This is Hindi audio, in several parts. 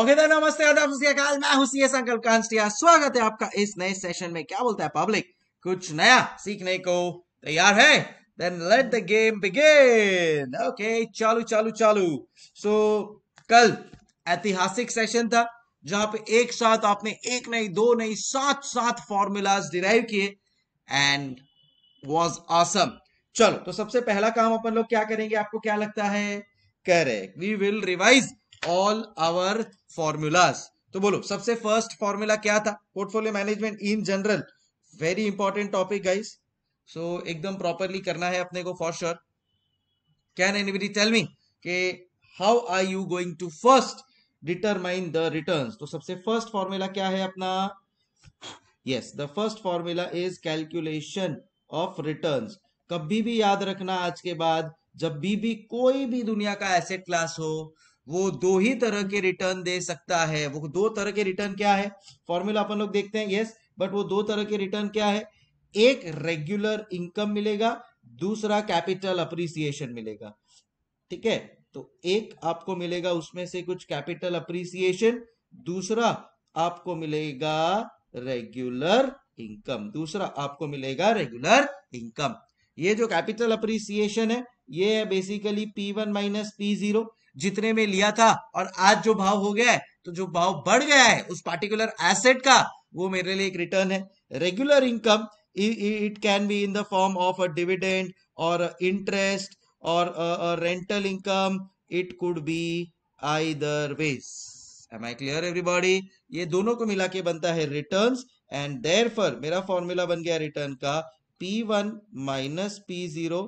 ओके okay, नमस्ते आदाब काल मैं हूं कांस्टिया स्वागत है आपका इस नए सेशन में क्या बोलता है पब्लिक कुछ नया सीखने को तैयार है then let the game begin okay चालू चालू चालू सो so, कल ऐतिहासिक सेशन था जहां पे एक साथ आपने एक नई दो नई सात सात फॉर्मूलाज डिराइव किए एंड वॉज ऑसम चलो तो सबसे पहला काम अपन लोग क्या करेंगे आपको क्या लगता है correct we will revise all our formulas तो बोलो सबसे फर्स्ट फॉर्मूला क्या था portfolio management in general very important topic guys so एकदम प्रॉपरली करना है अपने को for sure can anybody tell me के how are you going to first determine the return तो सबसे फर्स्ट फॉर्मूला क्या है अपना yes the first formula is calculation of return कभी भी याद रखना आज के बाद जब भी भी कोई भी दुनिया का एसेट क्लास हो वो दो ही तरह के रिटर्न दे सकता है वो दो तरह के रिटर्न क्या है फॉर्मूला अपन लोग देखते हैं यस बट वो दो तरह के रिटर्न क्या है एक रेगुलर इनकम मिलेगा दूसरा कैपिटल अप्रिसिएशन मिलेगा ठीक है तो एक आपको मिलेगा उसमें से कुछ कैपिटल अप्रिसिएशन दूसरा आपको मिलेगा रेगुलर इनकम दूसरा आपको मिलेगा रेगुलर इनकम ये जो कैपिटल अप्रिसिएशन है ये है basically P1 one minus P zero जितने में लिया था और आज जो भाव हो गया है तो जो भाव बढ़ गया है उस पार्टिकुलर एसेट का वो मेरे लिए एक रिटर्न है regular income it can be in the form of a dividend और इंटरेस्ट और rental income it could be could be either ways am i ये दोनों को मिला के बनता है रिटर्न एंड देर फर मेरा फॉर्मूला बन गया रिटर्न का P one minus P zero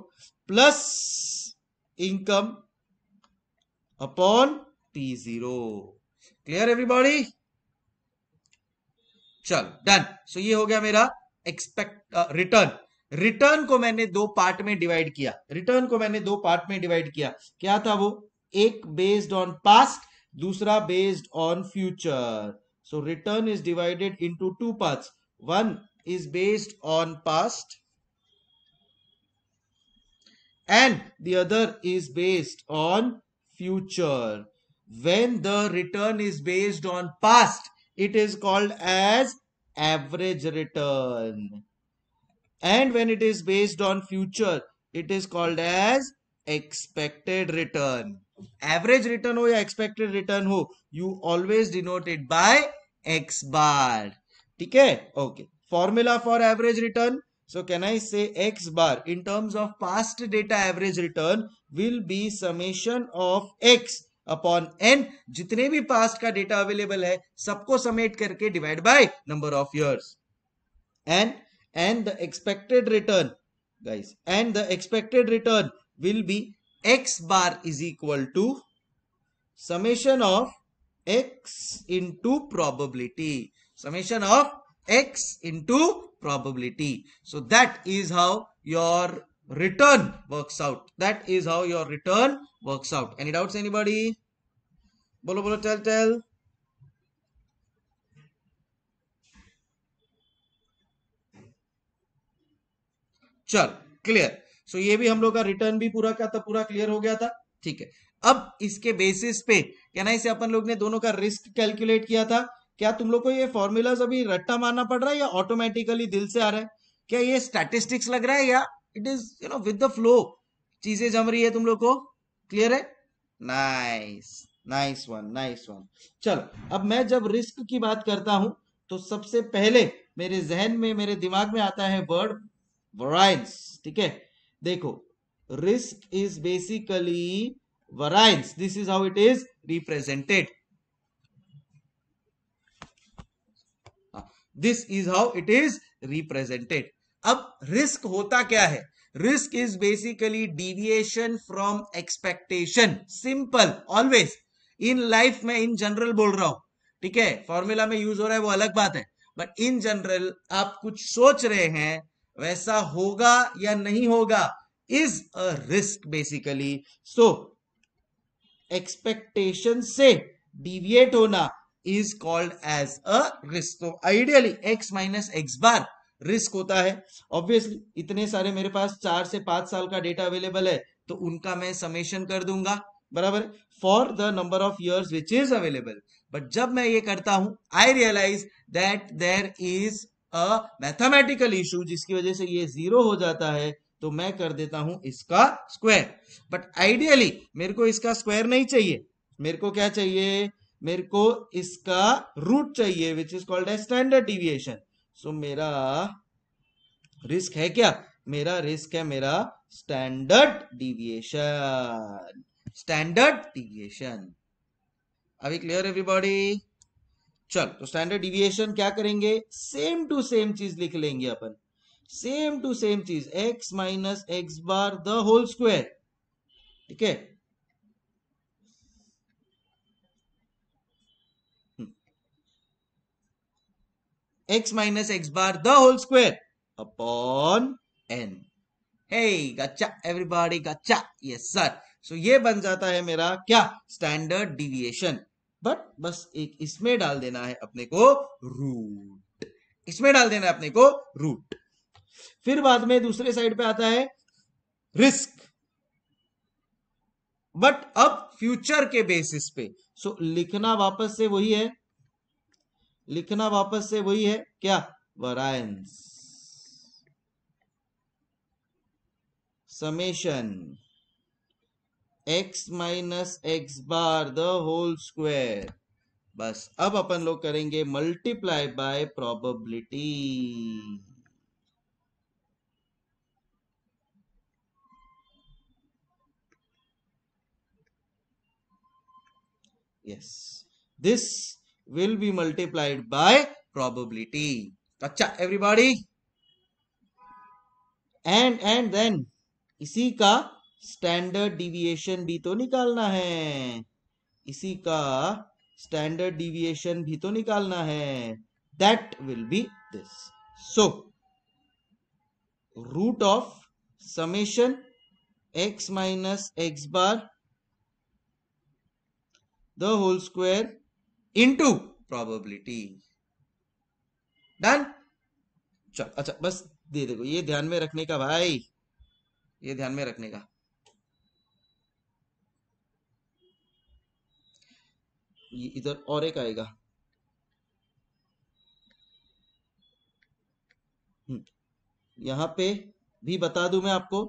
plus income upon T zero clear everybody चल डन सो ये हो गया मेरा एक्सपेक्ट रिटर्न रिटर्न को मैंने दो पार्ट में डिवाइड किया रिटर्न को मैंने दो पार्ट में डिवाइड किया क्या था वो एक बेस्ड ऑन पास्ट दूसरा based on future so return is divided into two parts one is based on past and the other is based on future. When the return is based on past, it is called as average return. And when it is based on future, it is called as expected return. Average return or expected return ho, you always denote it by x bar. Okay. Okay. Formula for average return. so can I say X bar in terms of past data average return will be summation of X upon N जितने भी पास्ट का डेटा अवेलेबल है सबको समेट करके divide by number of years N and the expected return guys and the expected return will be X bar is equal to summation of X into probability summation of X into probability so that is how your return works out that is how your return works out any doubts anybody bolo bolo tell tell चल क्लियर सो so, ये भी हम लोग का रिटर्न भी पूरा क्या था पूरा क्लियर हो गया था ठीक है अब इसके बेसिस पे क्या ना इसे अपन लोग ने दोनों का रिस्क कैलकुलेट किया था क्या तुम लोग को ये फॉर्मूलाज अभी रट्टा मारना पड़ रहा है या ऑटोमेटिकली दिल से आ रहा है क्या ये स्टैटिस्टिक्स लग रहा है या it is you know with the flow चीजें जम रही है तुम लोग को क्लियर है nice nice one nice one चलो अब मैं जब रिस्क की बात करता हूं तो सबसे पहले मेरे जहन में मेरे दिमाग में आता है वर्ड वराइंस ठीक है देखो risk is basically variance this is how it is represented this is how it is represented अब रिस्क होता क्या है risk is basically deviation from expectation simple always in life में इन जनरल बोल रहा हूं ठीक है फॉर्मूला में यूज हो रहा है वो अलग बात है बट इन जनरल आप कुछ सोच रहे हैं वैसा होगा या नहीं होगा is a risk basically so expectation से डिविएट होना is called as a risk तो ideally X minus x bar risk होता है ऑब्वियसली इतने सारे मेरे पास चार से पांच साल का डेटा अवेलेबल है तो उनका मैं समेशन कर दूंगा बराबर for the number of years which is available but जब मैं ये करता हूं I realise that there is a mathematical issue जिसकी वजह से ये जीरो हो जाता है तो मैं कर देता हूं इसका स्क्वायर बट आइडियली मेरे को इसका स्क्वायर नहीं चाहिए मेरे को क्या चाहिए मेरे को इसका रूट चाहिए which is called a standard deviation so so, मेरा रिस्क है क्या मेरा रिस्क है मेरा स्टैंडर्ड डिविएशन स्टैंडर्ड डिविएशन अभी क्लियर एवरीबॉडी चल तो स्टैंडर्ड डिविएशन क्या करेंगे सेम टू सेम चीज लिख लेंगे अपन सेम टू सेम चीज x minus x bar the whole square ठीक है x minus x bar the whole square upon n. Hey, gotcha, everybody, gotcha. Yes, sir. So ये बन जाता है मेरा क्या स्टैंडर्ड डिविएशन बट बस एक इसमें डाल देना है अपने को रूट इसमें डाल देना है अपने को रूट फिर बाद में दूसरे साइड पे आता है रिस्क बट अब फ्यूचर के बेसिस पे सो so, लिखना वापस से वही है लिखना वापस से वही है क्या variance summation x minus x bar the whole square बस अब अपन लोग करेंगे multiply by probability yes this will be multiplied by probability. Acha, अच्छा, everybody. And and then इसी का स्टैंडर्ड डिविएशन भी तो निकालना है इसी का स्टैंडर्ड डिविएशन भी तो निकालना है that will be this so root of summation x minus x bar the whole square into probability done चल अच्छा बस दे देखो ये ध्यान में रखने का भाई ये ध्यान में रखने का ये इधर और एक आएगा हम्म, यहां पे भी बता दूं मैं आपको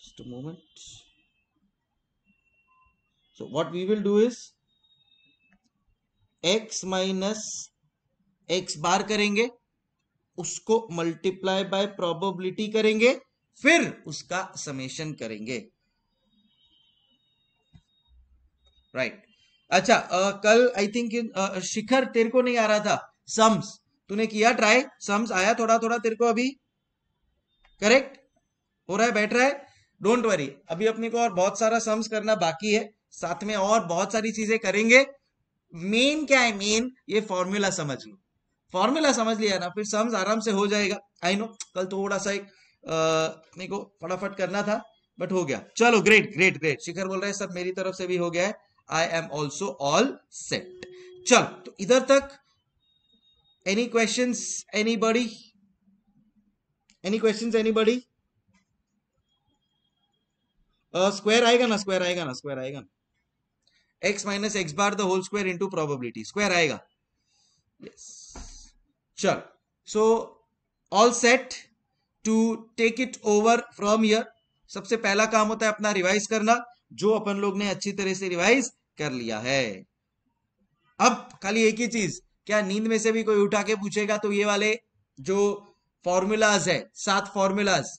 just a moment so what we will do is X minus x bar करेंगे उसको मल्टीप्लाई बाय प्रोबेबिलिटी करेंगे फिर उसका समेशन करेंगे राइट right. अच्छा आ, कल आई थिंक शिखर तेरे को नहीं आ रहा था सम्स तूने किया ट्राई सम्स आया थोड़ा थोड़ा तेरे को अभी करेक्ट हो रहा है बैठ रहा है डोंट वरी अभी अपने को और बहुत सारा सम्स करना बाकी है साथ में और बहुत सारी चीजें करेंगे मेन क्या है मेन ये फॉर्मूला समझ लो फॉर्मूला समझ लिया ना फिर सम्स आराम से हो जाएगा आई नो कल थोड़ा सा एक मेरे को फटाफट करना था बट हो गया चलो ग्रेट ग्रेट ग्रेट शिखर बोल रहे है सब मेरी तरफ से भी हो गया है I am also all set चल तो इधर तक any question anybody any question anybody square आएगा ना स्क्वायर आएगा ना स्क्वायर आएगा ना X minus x bar the whole square into probability square आएगा चल so all set to take it over from year सबसे पहला काम होता है अपना रिवाइज करना जो अपन लोग ने अच्छी तरह से रिवाइज कर लिया है अब खाली एक ही चीज क्या नींद में से भी कोई उठा के पूछेगा तो ये वाले जो फॉर्मूलाज है सात फॉर्मूलाज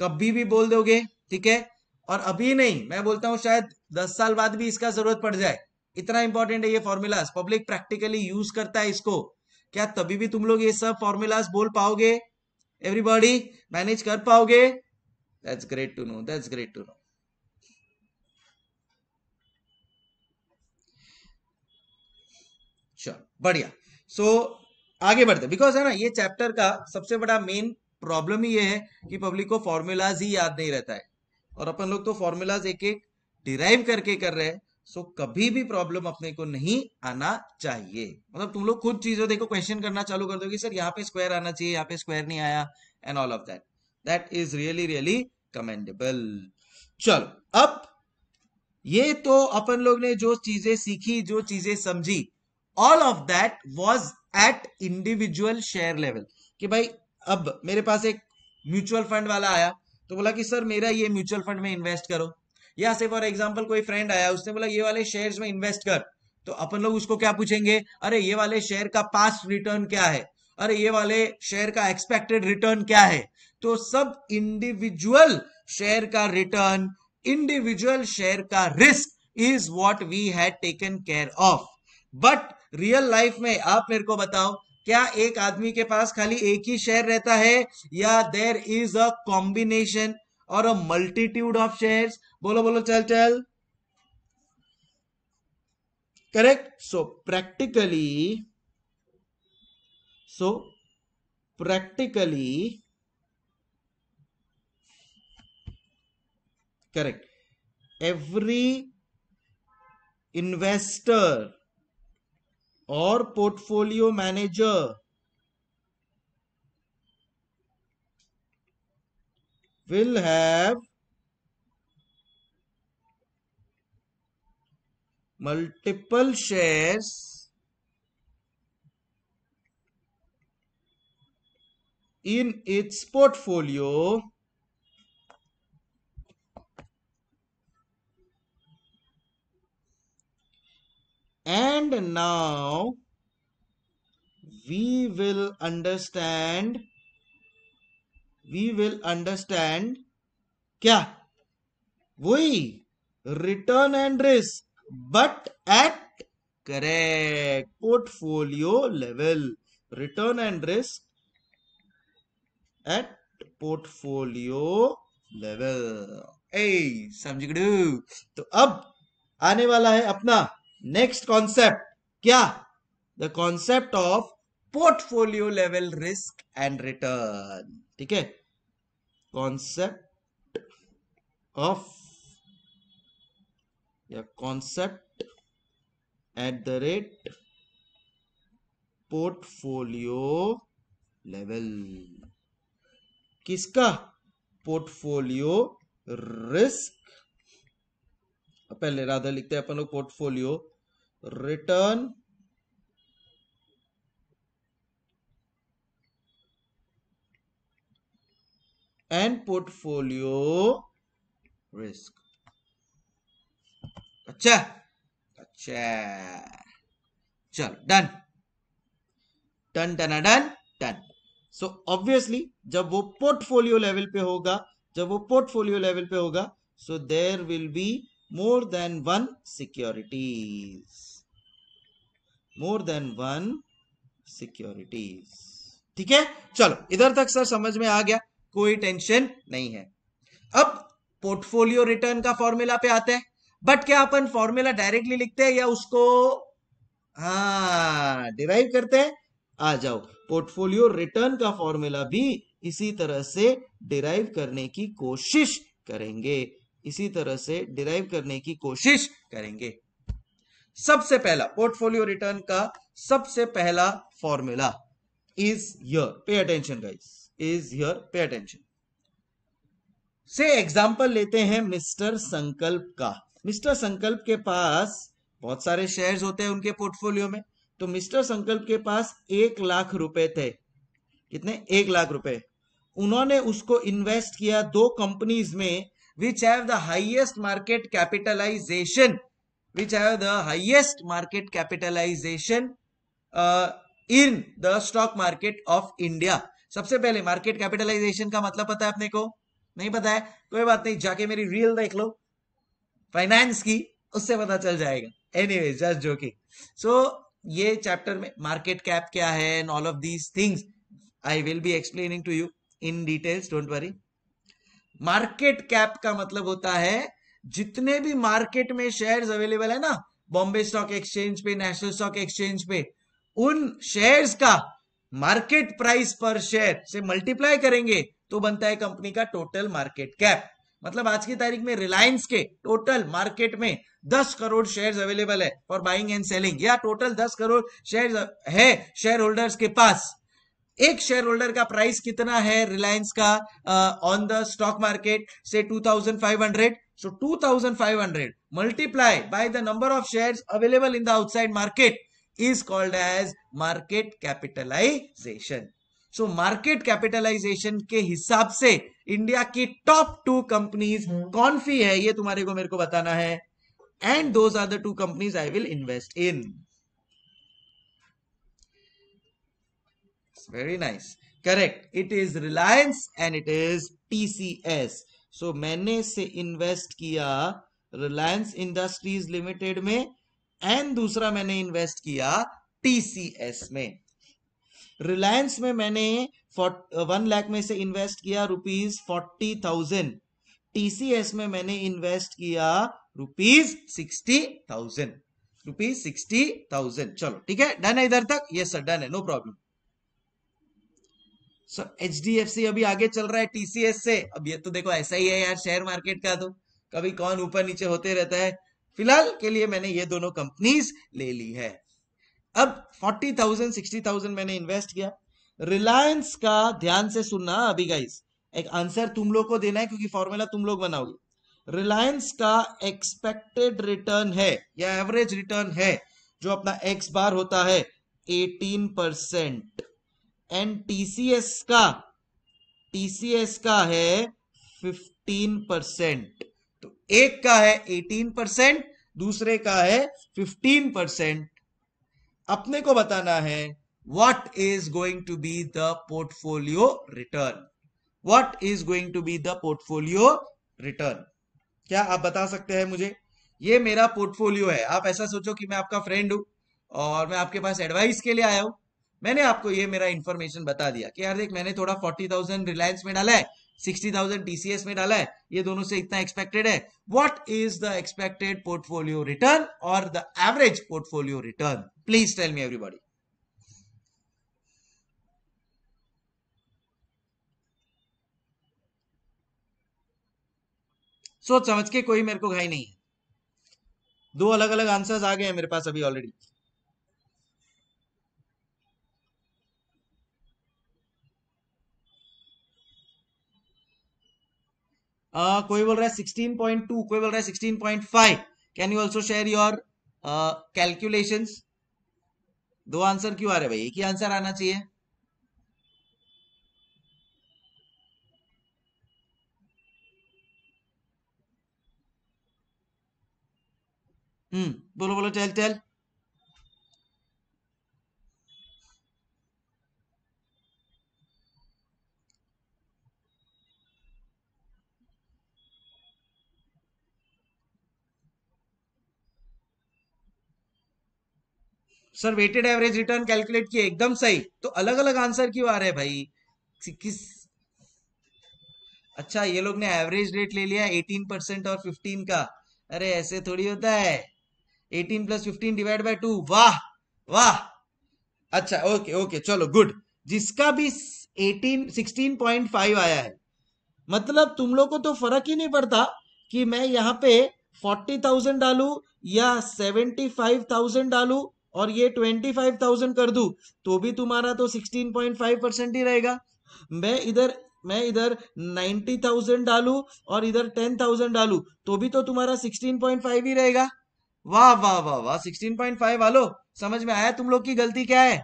कभी भी बोल दोगे ठीक है और अभी नहीं मैं बोलता हूं शायद दस साल बाद भी इसका जरूरत पड़ जाए इतना इंपॉर्टेंट है ये फॉर्मूलाज पब्लिक प्रैक्टिकली यूज करता है इसको क्या तभी भी तुम लोग ये सब फॉर्मूलाज बोल पाओगे एवरीबॉडी मैनेज कर पाओगे that's great to know that's great to know चलो बढ़िया सो so, आगे बढ़ते बिकॉज है ना ये चैप्टर का सबसे बड़ा मेन प्रॉब्लम ये है कि पब्लिक को फॉर्मूलाज ही याद नहीं रहता है और अपन लोग तो फॉर्मूलाज एक एक डिराइव करके कर रहे हैं सो so, कभी भी प्रॉब्लम अपने को नहीं आना चाहिए मतलब तुम लोग खुद चीजों देखो क्वेश्चन करना चालू कर दो सर यहाँ पे स्क्वायर आना चाहिए यहाँ पे स्क्वायर नहीं आया and all of that that is really really commendable चलो अब ये तो अपन लोग ने जो चीजें सीखी जो चीजें समझी all of that was at individual share level कि भाई अब मेरे पास एक म्यूचुअल फंड वाला आया तो बोला कि सर मेरा ये म्यूचुअल फंड में इन्वेस्ट करो या से फॉर एग्जाम्पल कोई फ्रेंड आया उसने बोला ये वाले शेयर में इन्वेस्ट कर तो अपन लोग उसको क्या पूछेंगे अरे ये वाले शेयर का पास रिटर्न क्या है अरे ये वाले शेयर का एक्सपेक्टेड रिटर्न क्या है तो सब इंडिविजुअल शेयर का रिटर्न इंडिविजुअल शेयर का risk is what we had taken care of but real life में आप मेरे को बताओ क्या एक आदमी के पास खाली एक ही शेयर रहता है या देर इज अ कॉम्बिनेशन और अ मल्टीट्यूड ऑफ शेयर्स बोलो बोलो चल चल correct so practically so practically correct every investor और portfolio manager will have multiple shares in its portfolio and now we will understand we will understand Kya? We return and risk but at correct portfolio level return and risk at portfolio level ए समझ तो अब आने वाला है अपना नेक्स्ट कॉन्सेप्ट क्या the concept of portfolio level risk and return ठीक है कॉन्सेप्ट ऑफ या concept at the rate portfolio level किसका पोर्टफोलियो रिस्क पहले राधा लिखते हैं अपन लोग portfolio return and portfolio risk अच्छा अच्छा चलो डन टन टन डन टन सो ऑब्वियसली जब वो पोर्टफोलियो लेवल पे होगा जब वो पोर्टफोलियो लेवल पे होगा so there will be more than one securities more than one securities ठीक है चलो इधर तक सर समझ में आ गया कोई टेंशन नहीं है अब पोर्टफोलियो रिटर्न का फॉर्मूला पे आते हैं बट क्या अपन फॉर्मूला डायरेक्टली लिखते हैं या उसको हाँ डिराइव करते हैं आ जाओ पोर्टफोलियो रिटर्न का फॉर्मूला भी इसी तरह से डिराइव करने की कोशिश करेंगे इसी तरह से डिराइव करने की कोशिश करेंगे सबसे पहला पोर्टफोलियो रिटर्न का सबसे पहला formula is your pay attention guys is your pay attention से एग्जांपल लेते हैं मिस्टर संकल्प का मिस्टर संकल्प के पास बहुत सारे शेयर्स होते हैं उनके पोर्टफोलियो में तो मिस्टर संकल्प के पास एक लाख रुपए थे कितने एक लाख रुपए उन्होंने उसको इन्वेस्ट किया दो कंपनीज में which have the highest market capitalisation which have the highest market capitalisation in the stock market of India सबसे पहले मार्केट कैपिटलाइजेशन का मतलब पता है अपने को नहीं पता है कोई बात नहीं जाके मेरी रील देख लो फाइनेंस की उससे पता चल जाएगा एनी जस्ट जोकिंग सो ये चैप्टर में मार्केट कैप क्या है and all of these things I will be explaining to you in details don't worry market cap का मतलब होता है जितने भी मार्केट में शेयर्स अवेलेबल है ना बॉम्बे स्टॉक एक्सचेंज पे नेशनल स्टॉक एक्सचेंज पे उन शेयर्स का मार्केट प्राइस पर शेयर से मल्टीप्लाई करेंगे तो बनता है कंपनी का टोटल मार्केट कैप मतलब आज की तारीख में रिलायंस के टोटल मार्केट में 10 करोड़ शेयर्स अवेलेबल है फॉर बाइंग एंड सेलिंग या टोटल 10 करोड़ शेयर्स है शेयर होल्डर्स के पास एक शेयर होल्डर का प्राइस कितना है रिलायंस का ऑन द स्टॉक मार्केट से 2500 so 2500 multiply by the number of shares available in the outside market is called as market capitalisation so market capitalisation के हिसाब से इंडिया की टॉप टू कंपनीज कौन सी है ये तुम्हारे को मेरे को बताना है and those are the two companies I will invest in very nice correct it is Reliance and it is TCS so मैंने से इन्वेस्ट किया रिलायंस इंडस्ट्रीज लिमिटेड में एंड दूसरा मैंने इन्वेस्ट किया टीसीएस में रिलायंस में मैंने वन लाख uh, में से इन्वेस्ट किया रुपीज फोर्टी थाउजेंड टीसीएस में मैंने इन्वेस्ट किया rupees sixty thousand rupees sixty thousand चलो ठीक है डन है इधर तक यस सर डन है no problem sir H D F C अभी आगे चल रहा है टीसीएस से अब ये तो देखो ऐसा ही है यार शेयर मार्केट का तो कभी कौन ऊपर नीचे होते रहता है फिलहाल के लिए मैंने ये दोनों कंपनीज ले ली है अब फोर्टी थाउजेंड सिक्सटी थाउजेंड मैंने इन्वेस्ट किया रिलायंस का ध्यान से सुनना अभी गाइस एक आंसर तुम लोग को देना है क्योंकि फॉर्मूला तुम लोग बनाओगे रिलायंस का एक्सपेक्टेड रिटर्न है या एवरेज रिटर्न है जो अपना एक्स बार होता है एटीन परसेंट एंड टीसीएस का टीसीएस का है फिफ्टीन परसेंट तो एक का है एटीन परसेंट दूसरे का है फिफ्टीन परसेंट अपने को बताना है what is going to be the portfolio return what is going to be the portfolio return क्या आप बता सकते हैं मुझे ये मेरा पोर्टफोलियो है आप ऐसा सोचो कि मैं आपका फ्रेंड हूं और मैं आपके पास एडवाइस के लिए आया हूं मैंने आपको ये मेरा इन्फॉर्मेशन बता दिया कि यार देख मैंने थोड़ा फोर्टी थाउजेंड रिलायंस में डाला है सिक्सटी थाउजेंड टीसीएस में डाला है ये दोनों से इतना एक्सपेक्टेड है what is the expected portfolio return और the average portfolio return Please tell me everybody. सोच समझ के कोई मेरे को घाई नहीं है दो अलग अलग आंसर्स आ गए हैं मेरे पास अभी ऑलरेडी कोई बोल रहा है 16.2 कोई बोल रहा है 16.5 can you also share your calculations दो आंसर क्यों आ रहे भाई एक ही आंसर आना चाहिए हम्म बोलो बोलो tell tell sir weighted average return calculate किए एकदम सही तो अलग अलग आंसर क्यों आ रहे हैं भाई किस अच्छा ये लोग ने एवरेज रेट ले लिया एटीन परसेंट और फिफ्टीन का अरे ऐसे थोड़ी होता है eighteen plus fifteen divide by two वाह वाह अच्छा ओके ओके चलो गुड जिसका भी एटीन सिक्सटीन पॉइंट फाइव आया है मतलब तुम लोग को तो फर्क ही नहीं पड़ता कि मैं यहाँ पे फोर्टी थाउजेंड डालू या सेवेंटी फाइव थाउजेंड डालू और ये ट्वेंटी फाइव थाउजेंड कर दू तो भी तुम्हारा तो सिक्सटीन पॉइंट फाइव परसेंट ही रहेगा मैं इधर मैं इधर नाइन्टी थाउजेंड डालू और इधर टेन थाउजेंड डालू तो भी तो तुम्हारा सिक्सटीन पॉइंट फाइव ही रहेगा वाह वाह वाह वाह सिक्सटीन पॉइंट फाइव वालो समझ में आया तुम लोग की गलती क्या है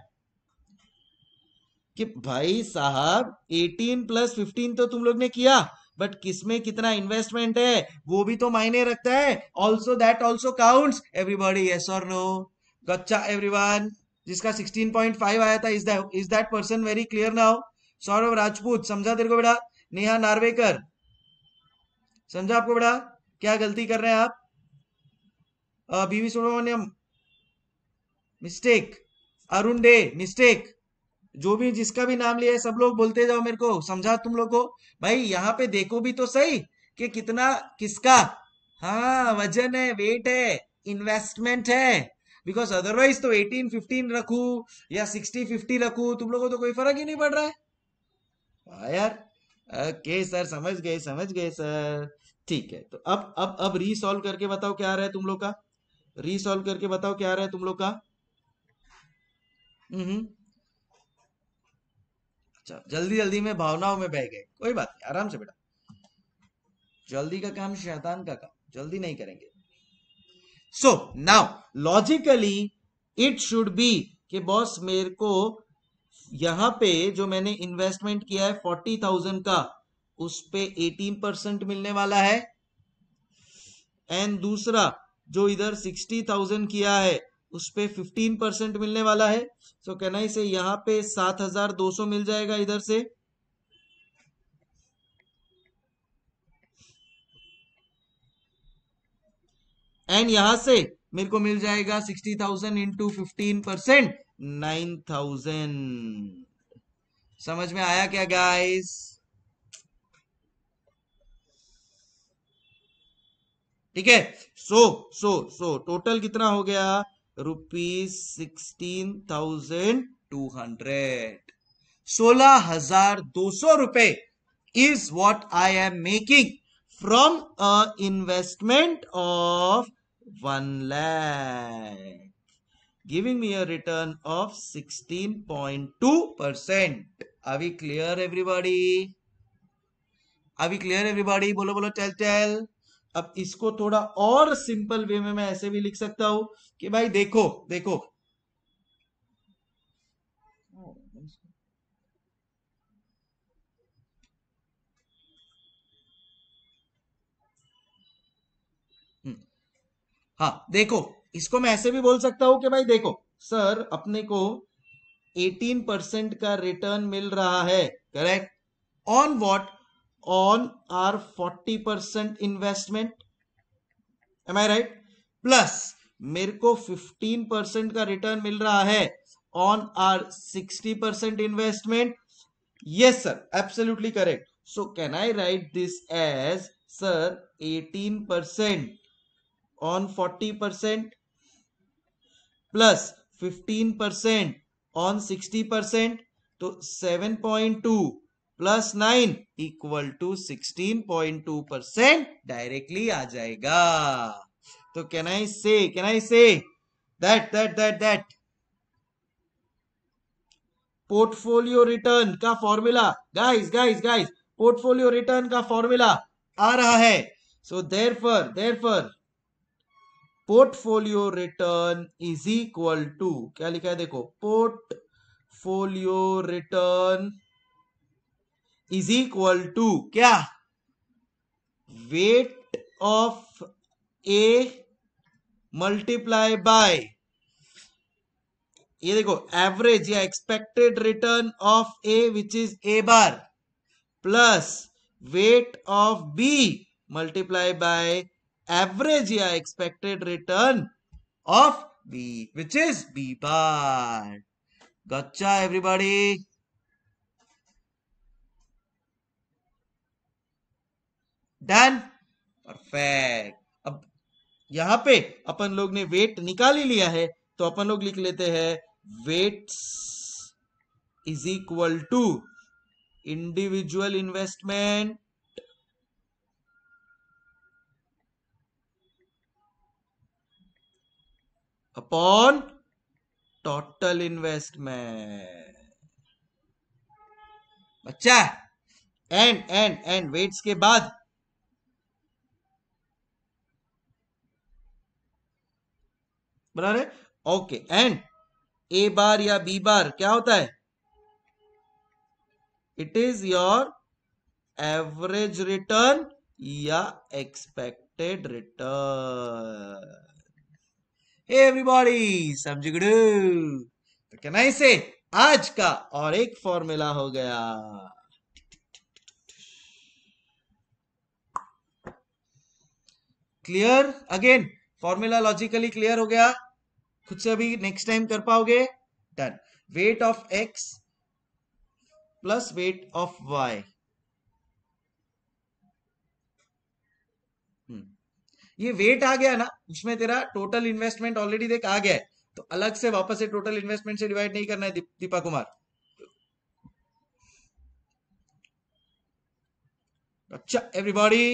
कि भाई साहब 18 प्लस 15 तो तुम लोग ने किया बट किसमें कितना इन्वेस्टमेंट है वो भी तो मायने रखता है also that also counts everybody yes और नो गच्चा एवरीवन जिसका 16.5 आया था is is that person very clear now Saurabh Rajput समझा तेरे को बेटा नेहा नार्वेकर समझा आपको बेटा क्या गलती कर रहे हैं आप B V Subramaniam mistake Arun De mistake जो भी जिसका भी नाम लिया है सब लोग बोलते जाओ मेरे को समझा तुम लोग को भाई यहाँ पे देखो भी तो सही कि कितना किसका हाँ वजन है वेट है इन्वेस्टमेंट है बिकॉज अदरवाइज तो 18 15 रखू या 60 50 रखू तुम लोगों को तो कोई फर्क ही नहीं पड़ रहा है यार ओके सर समझ गए समझ गए सर ठीक है तो अब अब अब रीसॉल्व करके बताओ क्या आ रहा है तुम लोग का रीसॉल्व करके बताओ क्या आ रहा है तुम लोग का हम्म, हम्म। अच्छा जल्दी जल्दी में भावनाओं में बह गए कोई बात नहीं आराम से बेटा जल्दी का काम शैतान का काम जल्दी नहीं करेंगे so now logically it should be कि बॉस मेरे को यहां पे जो मैंने इन्वेस्टमेंट किया है फोर्टी थाउजेंड का उस पे एटीन परसेंट मिलने वाला है एंड दूसरा जो इधर सिक्सटी थाउजेंड किया है उस पे फिफ्टीन परसेंट मिलने वाला है सो कहना इसे से पे सात हजार दो सौ मिल जाएगा इधर से एंड यहां से मेरे को मिल जाएगा sixty thousand into fifteen percent nine thousand समझ में आया क्या गाइस ठीक है सो सो सो टोटल कितना हो गया rupees sixteen thousand two hundred सोलह हजार दो सौ रुपए is what I am making from a investment of 1 lakh giving me a return of 16.2%. Are we clear everybody? Are we clear everybody? बोलो बोलो चल चल अब इसको थोड़ा और सिंपल वे में मैं ऐसे भी लिख सकता हूं कि भाई देखो देखो हाँ देखो इसको मैं ऐसे भी बोल सकता हूं कि भाई देखो सर अपने को 18 परसेंट का रिटर्न मिल रहा है correct on what on our 40 percent investment am I right plus मेरे को 15 परसेंट का रिटर्न मिल रहा है on our 60 percent investment yes sir absolutely correct so can I write this as sir 18 percent on forty percent plus fifteen percent on sixty percent तो seven point two plus nine equal to sixteen point two percent directly आ जाएगा तो can I say can I say that that that that portfolio return का formula guys guys guys portfolio return का फॉर्मूला आ रहा है so therefore therefore portfolio return is equal to क्या लिखा है देखो portfolio return is equal to क्या weight of A multiply by ये देखो एवरेज या expected return of A which is A bar plus weight of B multiply by average या expected return of B which is B bar गच्चा एवरीबॉडी डन परफेक्ट अब यहां पे अपन लोग ने वेट निकाल ही लिया है तो अपन लोग लिख लेते हैं weight is equal to individual investment upon total investment अच्छा एंड एंड एंड वेट्स के बाद बना रहे ओके एंड ए बार या बी बार क्या होता है it is your average return या एक्सपेक्टेड रिटर्न एवरीबॉडी everybody, समझगड़ू तो क्या नहीं से आज का और एक फॉर्मूला हो गया clear again formula logically clear हो गया खुद से अभी नेक्स्ट टाइम कर पाओगे done weight of X plus weight of Y ये वेट आ गया ना उसमें तेरा टोटल इन्वेस्टमेंट ऑलरेडी देख आ गया है तो अलग से वापस से टोटल इन्वेस्टमेंट से डिवाइड नहीं करना है दीप, दीपा कुमार अच्छा एवरीबॉडी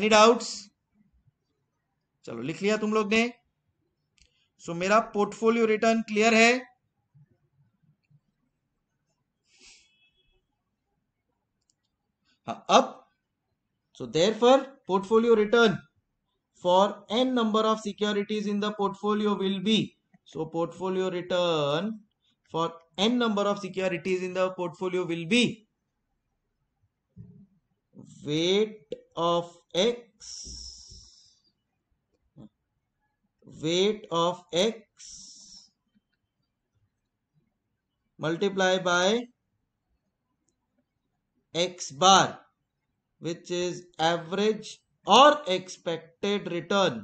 एनी डाउट्स चलो लिख लिया तुम लोग ने सो so, मेरा पोर्टफोलियो रिटर्न क्लियर है हाँ, अब so therefore portfolio return for n number of securities in the portfolio will be so portfolio return for n number of securities in the portfolio will be weight of x weight of x multiply by x bar which is average और expected return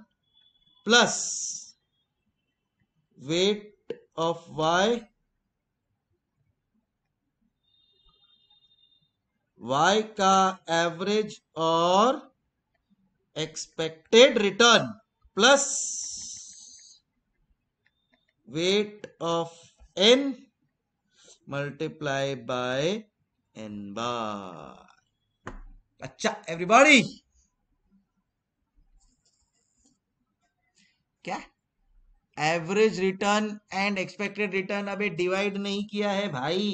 plus weight of Y Y का एवरेज और expected return plus weight of N multiply by N bar अच्छा एवरीबॉडी क्या average return and expected return अभी डिवाइड नहीं किया है भाई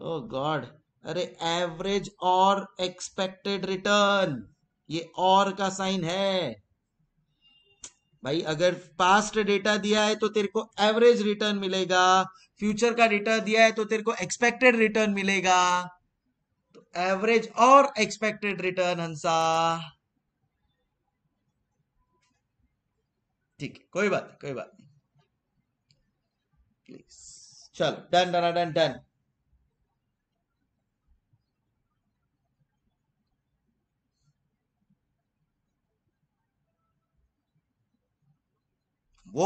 ओ oh गॉड अरे एवरेज और एक्सपेक्टेड रिटर्न ये और का साइन है भाई अगर पास्ट डेटा दिया है तो तेरे को एवरेज रिटर्न मिलेगा फ्यूचर का डेटा दिया है तो तेरे को एक्सपेक्टेड रिटर्न मिलेगा तो एवरेज और एक्सपेक्टेड रिटर्न हंसा ठीक है कोई बात नहीं कोई बात नहीं प्लीज चलो done done done done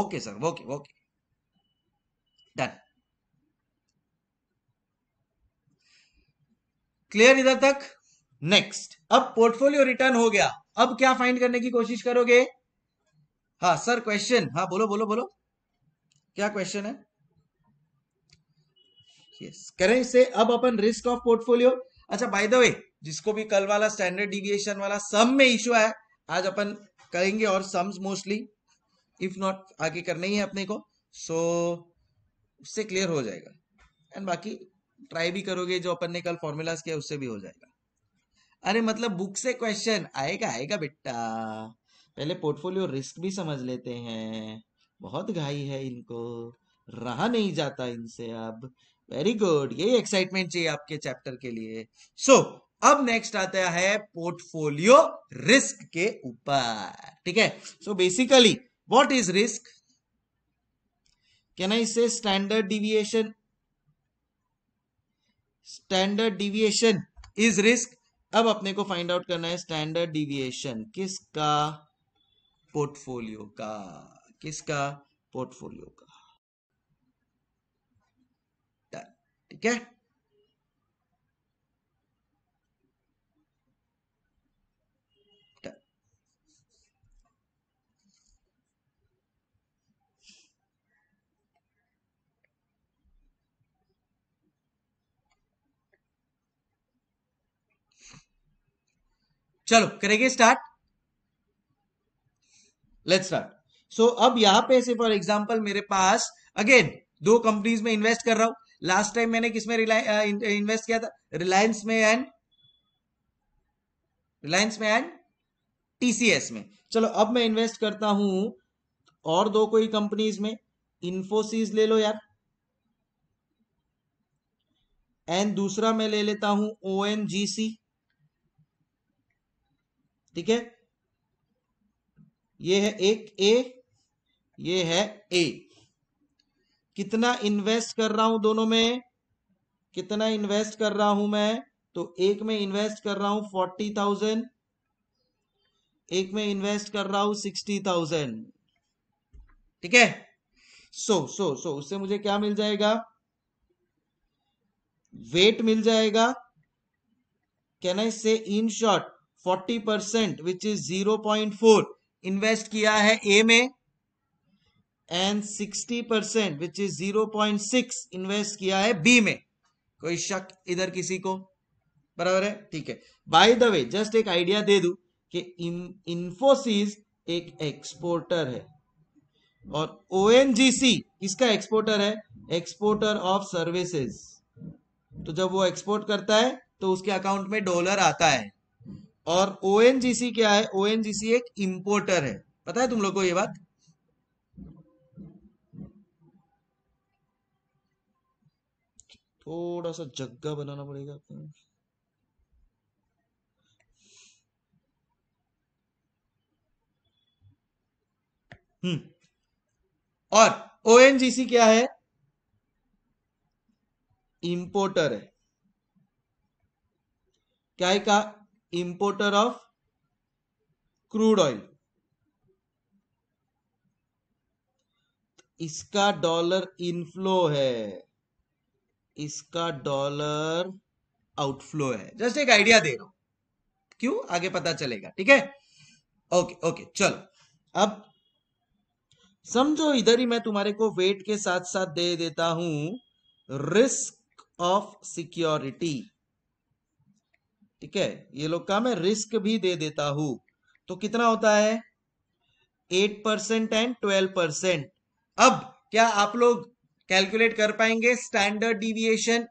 okay sir okay okay done clear इधर तक नेक्स्ट अब पोर्टफोलियो रिटर्न हो गया अब क्या फाइंड करने की कोशिश करोगे हाँ सर क्वेश्चन हाँ बोलो बोलो बोलो क्या क्वेश्चन है यस करें से अब अपन रिस्क ऑफ पोर्टफोलियो अच्छा बाय द वे जिसको भी कल वाला स्टैंडर्ड डिविएशन वाला सम में इश्यू है आज अपन करेंगे और सम्स मोस्टली इफ नॉट आगे करना ही है अपने को सो so, उससे क्लियर हो जाएगा एंड बाकी ट्राई भी करोगे जो अपन ने कल फॉर्मूलाज किया उससे भी हो जाएगा अरे मतलब बुक से क्वेश्चन आएगा आएगा बेटा पहले पोर्टफोलियो रिस्क भी समझ लेते हैं बहुत घाई है इनको रहा नहीं जाता इनसे अब वेरी गुड यही एक्साइटमेंट चाहिए आपके चैप्टर के लिए सो so, अब नेक्स्ट आता है पोर्टफोलियो रिस्क के ऊपर ठीक है so basically what is risk can I say standard deviation standard deviation is risk अब अपने को फाइंड आउट करना है स्टैंडर्ड डिविएशन किसका पोर्टफोलियो का किसका पोर्टफोलियो का ठीक है चलो करेंगे स्टार्ट लेट्स स्टार्ट सो अब यहां पे से फॉर एग्जाम्पल मेरे पास अगेन दो कंपनीज में इन्वेस्ट कर रहा हूं लास्ट टाइम मैंने किसमें इन्वेस्ट uh, uh, किया था रिलायंस में एंड रिलायंस में एंड टीसीएस में चलो अब मैं इन्वेस्ट करता हूं और दो कोई कंपनीज में इंफोसिस ले लो यार एंड दूसरा मैं ले लेता हूं ओ ठीक है ये है एक ए ये है ए कितना इन्वेस्ट कर रहा हूं दोनों में कितना इन्वेस्ट कर रहा हूं मैं तो एक में इन्वेस्ट कर रहा हूं फोर्टी थाउजेंड एक में इन्वेस्ट कर रहा हूं सिक्सटी थाउजेंड ठीक है सो सो सो उससे मुझे क्या मिल जाएगा वेट मिल जाएगा can I say in short forty percent which is zero point four invest किया है ए में and 60 percent which is 0.6 invest किया है बी में कोई शक इधर किसी को बराबर है ठीक है बाय द वे जस्ट एक आइडिया दे दू कि इंफोसिस एक एक्सपोर्टर है और ओ किसका एक्सपोर्टर है एक्सपोर्टर ऑफ सर्विसेज तो जब वो एक्सपोर्ट करता है तो उसके अकाउंट में डॉलर आता है और ओ क्या है ओ एक इंपोर्टर है पता है तुम लोग को ये बात थोड़ा सा जग्गा बनाना पड़ेगा अपने हम्म और ओ क्या है इंपोर्टर है क्या है कहा importer of क्रूड ऑयल इसका डॉलर इनफ्लो है इसका डॉलर आउटफ्लो है जस्ट एक आइडिया दे रहा हूं क्यों आगे पता चलेगा ठीक है ओके ओके चलो अब समझो इधर ही मैं तुम्हारे को वेट के साथ साथ दे देता हूं रिस्क ऑफ सिक्योरिटी ठीक है ये लोग का मैं रिस्क भी दे देता हूं तो कितना होता है eight percent and twelve percent अब क्या आप लोग कैलकुलेट कर पाएंगे standard deviation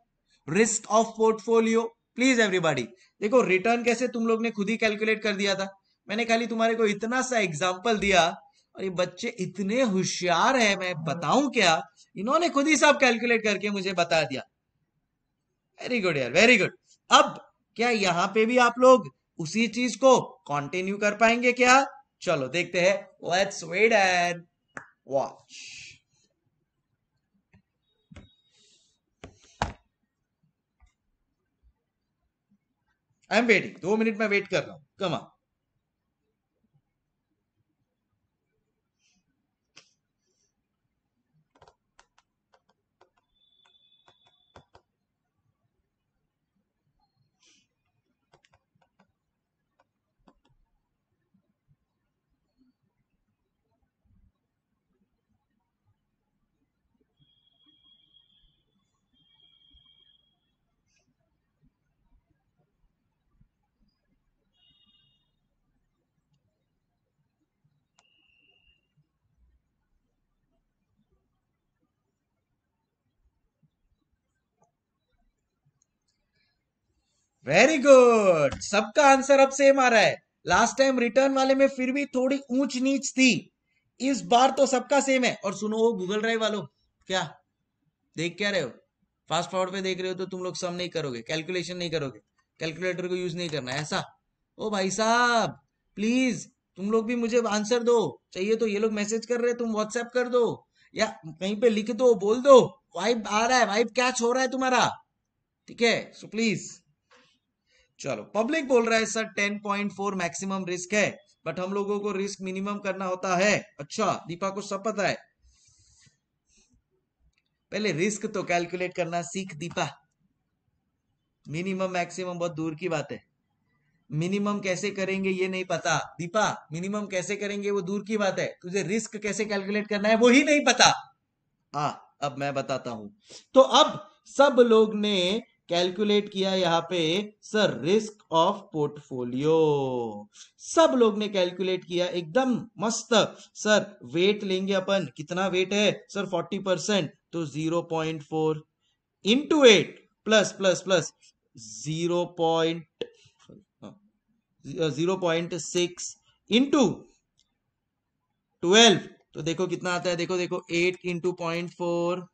risk of portfolio please everybody देखो रिटर्न कैसे तुम लोग ने खुद ही कैलकुलेट कर दिया था मैंने खाली तुम्हारे को इतना सा एग्जाम्पल दिया और ये बच्चे इतने होशियार है मैं बताऊं क्या इन्होंने खुद ही सब कैलकुलेट करके मुझे बता दिया वेरी गुड यार वेरी गुड अब क्या यहाँ पे भी आप लोग उसी चीज को कंटिन्यू कर पाएंगे क्या चलो देखते हैं let's wait and watch I am waiting दो मिनट में वेट कर रहा हूं कमा वेरी गुड सबका आंसर अब सेम आ रहा है लास्ट टाइम रिटर्न वाले में फिर भी थोड़ी ऊंच नीच थी इस बार तो सबका सेम है और सुनो वो गूगल ड्राइव वालों क्या देख क्या रहे हो फास्ट फॉरवर्ड पे देख रहे हो तो तुम लोग सम नहीं करोगे कैलकुलेशन नहीं करोगे कैलकुलेटर को यूज नहीं करना ऐसा ओ भाई साहब प्लीज तुम लोग भी मुझे आंसर दो चाहिए तो ये लोग मैसेज कर रहे हैं तुम व्हाट्सएप कर दो या कहीं पे लिख दो बोल दो वाइब आ रहा है वाइब कैच हो रहा है तुम्हारा ठीक है सो प्लीज चलो पब्लिक बोल रहा है सर 10.4 मैक्सिमम रिस्क है बट हम लोगों को रिस्क मिनिमम करना होता है अच्छा दीपा को सब पता है पहले रिस्क तो कैलकुलेट करना सीख दीपा मिनिमम मैक्सिमम बहुत दूर की बात है मिनिमम कैसे करेंगे ये नहीं पता दीपा मिनिमम कैसे करेंगे वो दूर की बात है तुझे रिस्क कैसे कैलकुलेट करना है वो ही नहीं पता आ अब मैं बताता हूं तो अब सब लोग ने कैलकुलेट किया यहाँ पे सर रिस्क ऑफ पोर्टफोलियो सब लोग ने कैलकुलेट किया एकदम मस्त सर वेट लेंगे अपन कितना वेट है सर 40 परसेंट तो 0.4 point four into eight plus plus plus zero point zero point six into twelve तो देखो कितना आता है देखो देखो eight into point four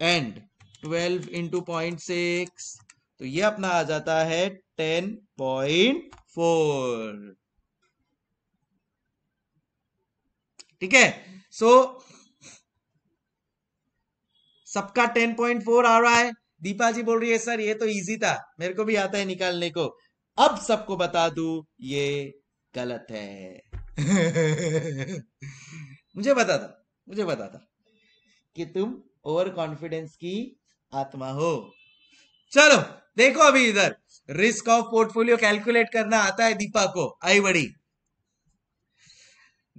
and twelve into point six तो ये अपना आ जाता है टेन पॉइंट फोर ठीक है सो सबका टेन पॉइंट फोर आ रहा है दीपा जी बोल रही है सर ये तो इजी था मेरे को भी आता है निकालने को अब सबको बता दू ये गलत है मुझे बता था मुझे बता था कि तुम ओवर कॉन्फिडेंस की आत्मा हो चलो देखो अभी इधर रिस्क ऑफ पोर्टफोलियो कैलकुलेट करना आता है दीपा को आई बड़ी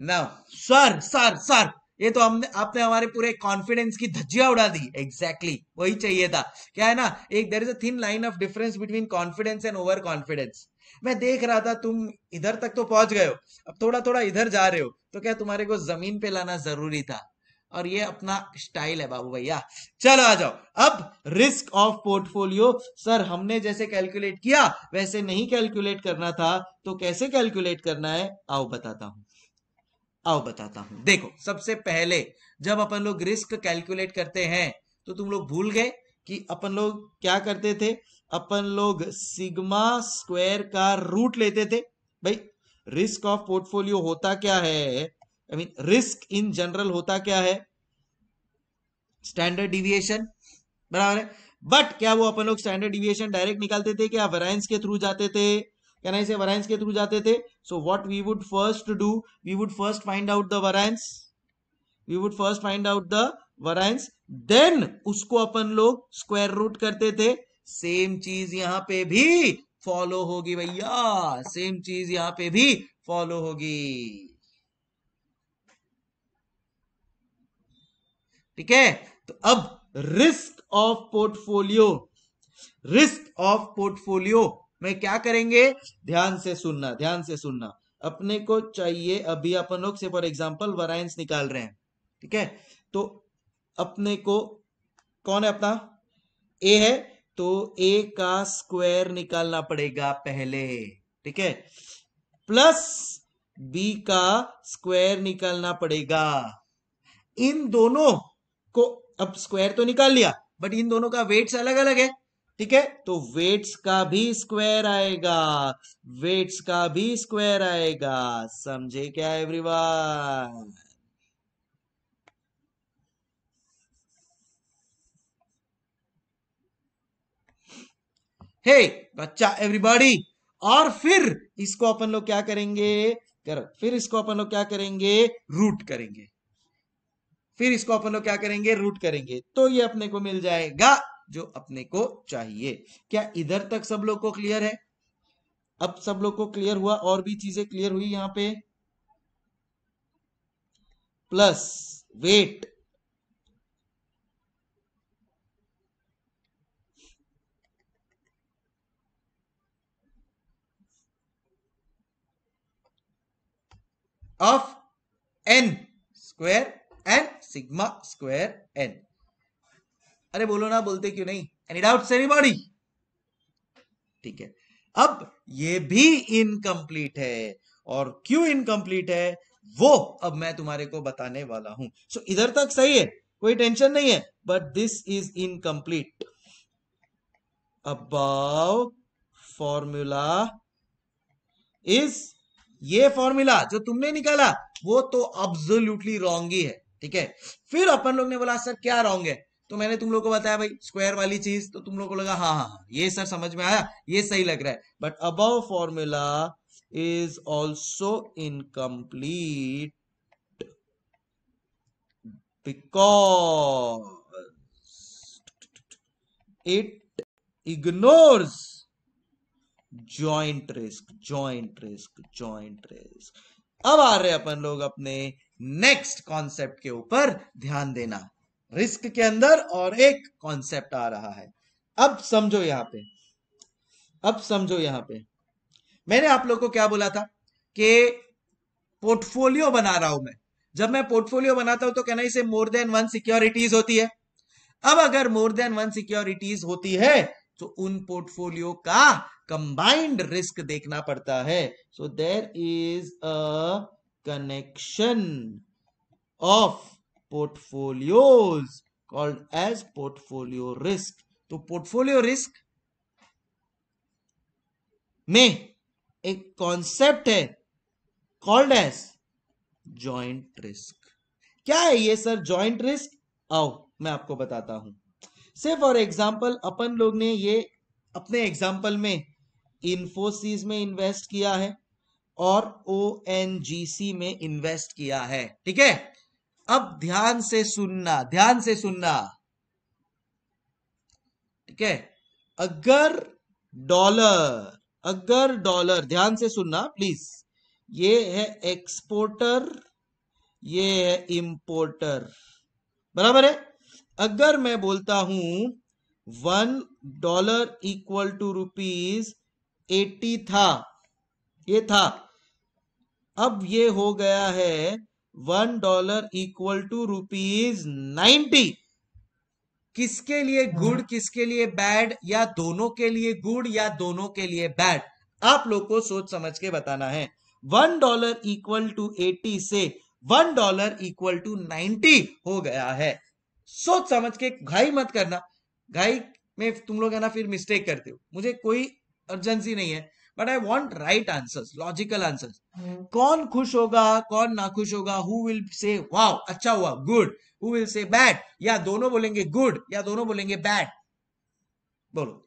नाउ सर सर सर ये तो हमने आपने हमारे पूरे कॉन्फिडेंस की धज्जिया उड़ा दी एग्जैक्टली exactly, वही चाहिए था क्या है ना एक there is a thin line of difference between confidence and over confidence मैं देख रहा था तुम इधर तक तो पहुंच गए हो अब थोड़ा थोड़ा इधर जा रहे हो तो क्या तुम्हारे को जमीन पे लाना जरूरी था और ये अपना स्टाइल है बाबू भैया चलो आ जाओ अब रिस्क ऑफ पोर्टफोलियो सर हमने जैसे कैलकुलेट किया वैसे नहीं कैलकुलेट करना था तो कैसे कैलकुलेट करना है आओ बताता हूं आओ बताता हूं देखो सबसे पहले जब अपन लोग रिस्क कैलकुलेट करते हैं तो तुम लोग भूल गए कि अपन लोग क्या करते थे अपन लोग सिग्मा स्क्वायर का रूट लेते थे भाई रिस्क ऑफ पोर्टफोलियो होता क्या है I mean risk in general होता क्या है स्टैंडर्ड डिविएशन बराबर है बट क्या वो अपन लोग स्टैंडर्ड डिविएशन डायरेक्ट निकालते थे क्या वेराइंस के थ्रू जाते थे क्या नहीं से वेराइंस के थ्रू जाते थे so what we would first do we would first find out the variance we would first find out the variance then उसको अपन लोग स्क्वायर रूट करते थे सेम चीज यहां पे भी फॉलो होगी भैया सेम चीज यहां पे भी फॉलो होगी ठीक है तो अब risk of portfolio risk of portfolio में क्या करेंगे ध्यान से सुनना ध्यान से सुनना अपने को चाहिए अभी अपन लोग से फॉर एग्जाम्पल वराइंस निकाल रहे हैं ठीक है तो अपने को कौन है अपना ए है तो ए का स्क्वायर निकालना पड़ेगा पहले ठीक है प्लस बी का स्क्वायर निकालना पड़ेगा इन दोनों को अब स्क्वायर तो निकाल लिया बट इन दोनों का वेट्स अलग अलग है ठीक है तो वेट्स का भी स्क्वायर आएगा वेट्स का भी स्क्वायर आएगा समझे क्या एवरीवन हे बच्चा एवरीबॉडी और फिर इसको अपन लोग क्या करेंगे करो फिर इसको अपन लोग क्या करेंगे रूट करेंगे फिर इसको अपन लोग क्या करेंगे रूट करेंगे तो ये अपने को मिल जाएगा जो अपने को चाहिए क्या इधर तक सब लोग को क्लियर है अब सब लोग को क्लियर हुआ और भी चीजें क्लियर हुई यहां पे plus weight of N square and sigma square N अरे बोलो ना बोलते क्यों नहीं एनी डाउट बॉडी ठीक है अब ये भी इनकम्प्लीट है और क्यों इनकम्प्लीट है वो अब मैं तुम्हारे को बताने वाला हूं सो so, इधर तक सही है कोई टेंशन नहीं है but this is incomplete above formula is ये फॉर्मूला जो तुमने निकाला वो तो अब्सोल्युटली रॉन्ग ही है ठीक है फिर अपन लोग ने बोला सर क्या रॉन्ग है तो मैंने तुम लोग को बताया भाई स्क्वायर वाली चीज तो तुम लोग को लगा हाँ, हाँ हाँ ये सर समझ में आया ये सही लग रहा है बट अब formula is also incomplete because it ignores joint risk joint risk joint risk अब आ रहे अपन लोग अपने नेक्स्ट कॉन्सेप्ट के ऊपर ध्यान देना रिस्क के अंदर और एक कॉन्सेप्ट आ रहा है अब समझो यहां पे अब समझो यहां पे मैंने आप लोग को क्या बोला था कि पोर्टफोलियो बना रहा हूं मैं जब मैं पोर्टफोलियो बनाता हूं तो कहना इसे मोर देन वन सिक्योरिटीज होती है अब अगर मोर देन वन सिक्योरिटीज होती है तो उन पोर्टफोलियो का कंबाइंड रिस्क देखना पड़ता है so there is a connection of portfolios called as portfolio risk तो पोर्टफोलियो रिस्क में एक कॉन्सेप्ट है कॉल्ड एज ज्वाइंट रिस्क क्या है ये सर ज्वाइंट रिस्क आओ मैं आपको बताता हूं सिर्फ फॉर एग्जाम्पल अपन लोग ने ये अपने एग्जाम्पल में इन्फोसिस में इन्वेस्ट किया है और ओ में इन्वेस्ट किया है ठीक है अब ध्यान से सुनना ध्यान से सुनना ठीक है अगर डॉलर अगर डॉलर ध्यान से सुनना प्लीज ये है एक्सपोर्टर ये है इंपोर्टर बराबर है अगर मैं बोलता हूं one dollar equal to rupees eighty था ये था अब ये हो गया है one dollar equal to rupees ninety किसके लिए गुड हाँ। किसके लिए बैड या दोनों के लिए गुड या दोनों के लिए बैड आप लोग को सोच समझ के बताना है one dollar equal to eighty से one dollar equal to ninety हो गया है सोच समझ के घाई मत करना घाई में तुम लोग है ना फिर मिस्टेक करते हो मुझे कोई अर्जेंसी नहीं है but I want right answer logical answer कौन खुश होगा कौन ना खुश होगा हु विल से वाव अच्छा हुआ good who will say bad या दोनों बोलेंगे गुड या दोनों बोलेंगे बैड बोलो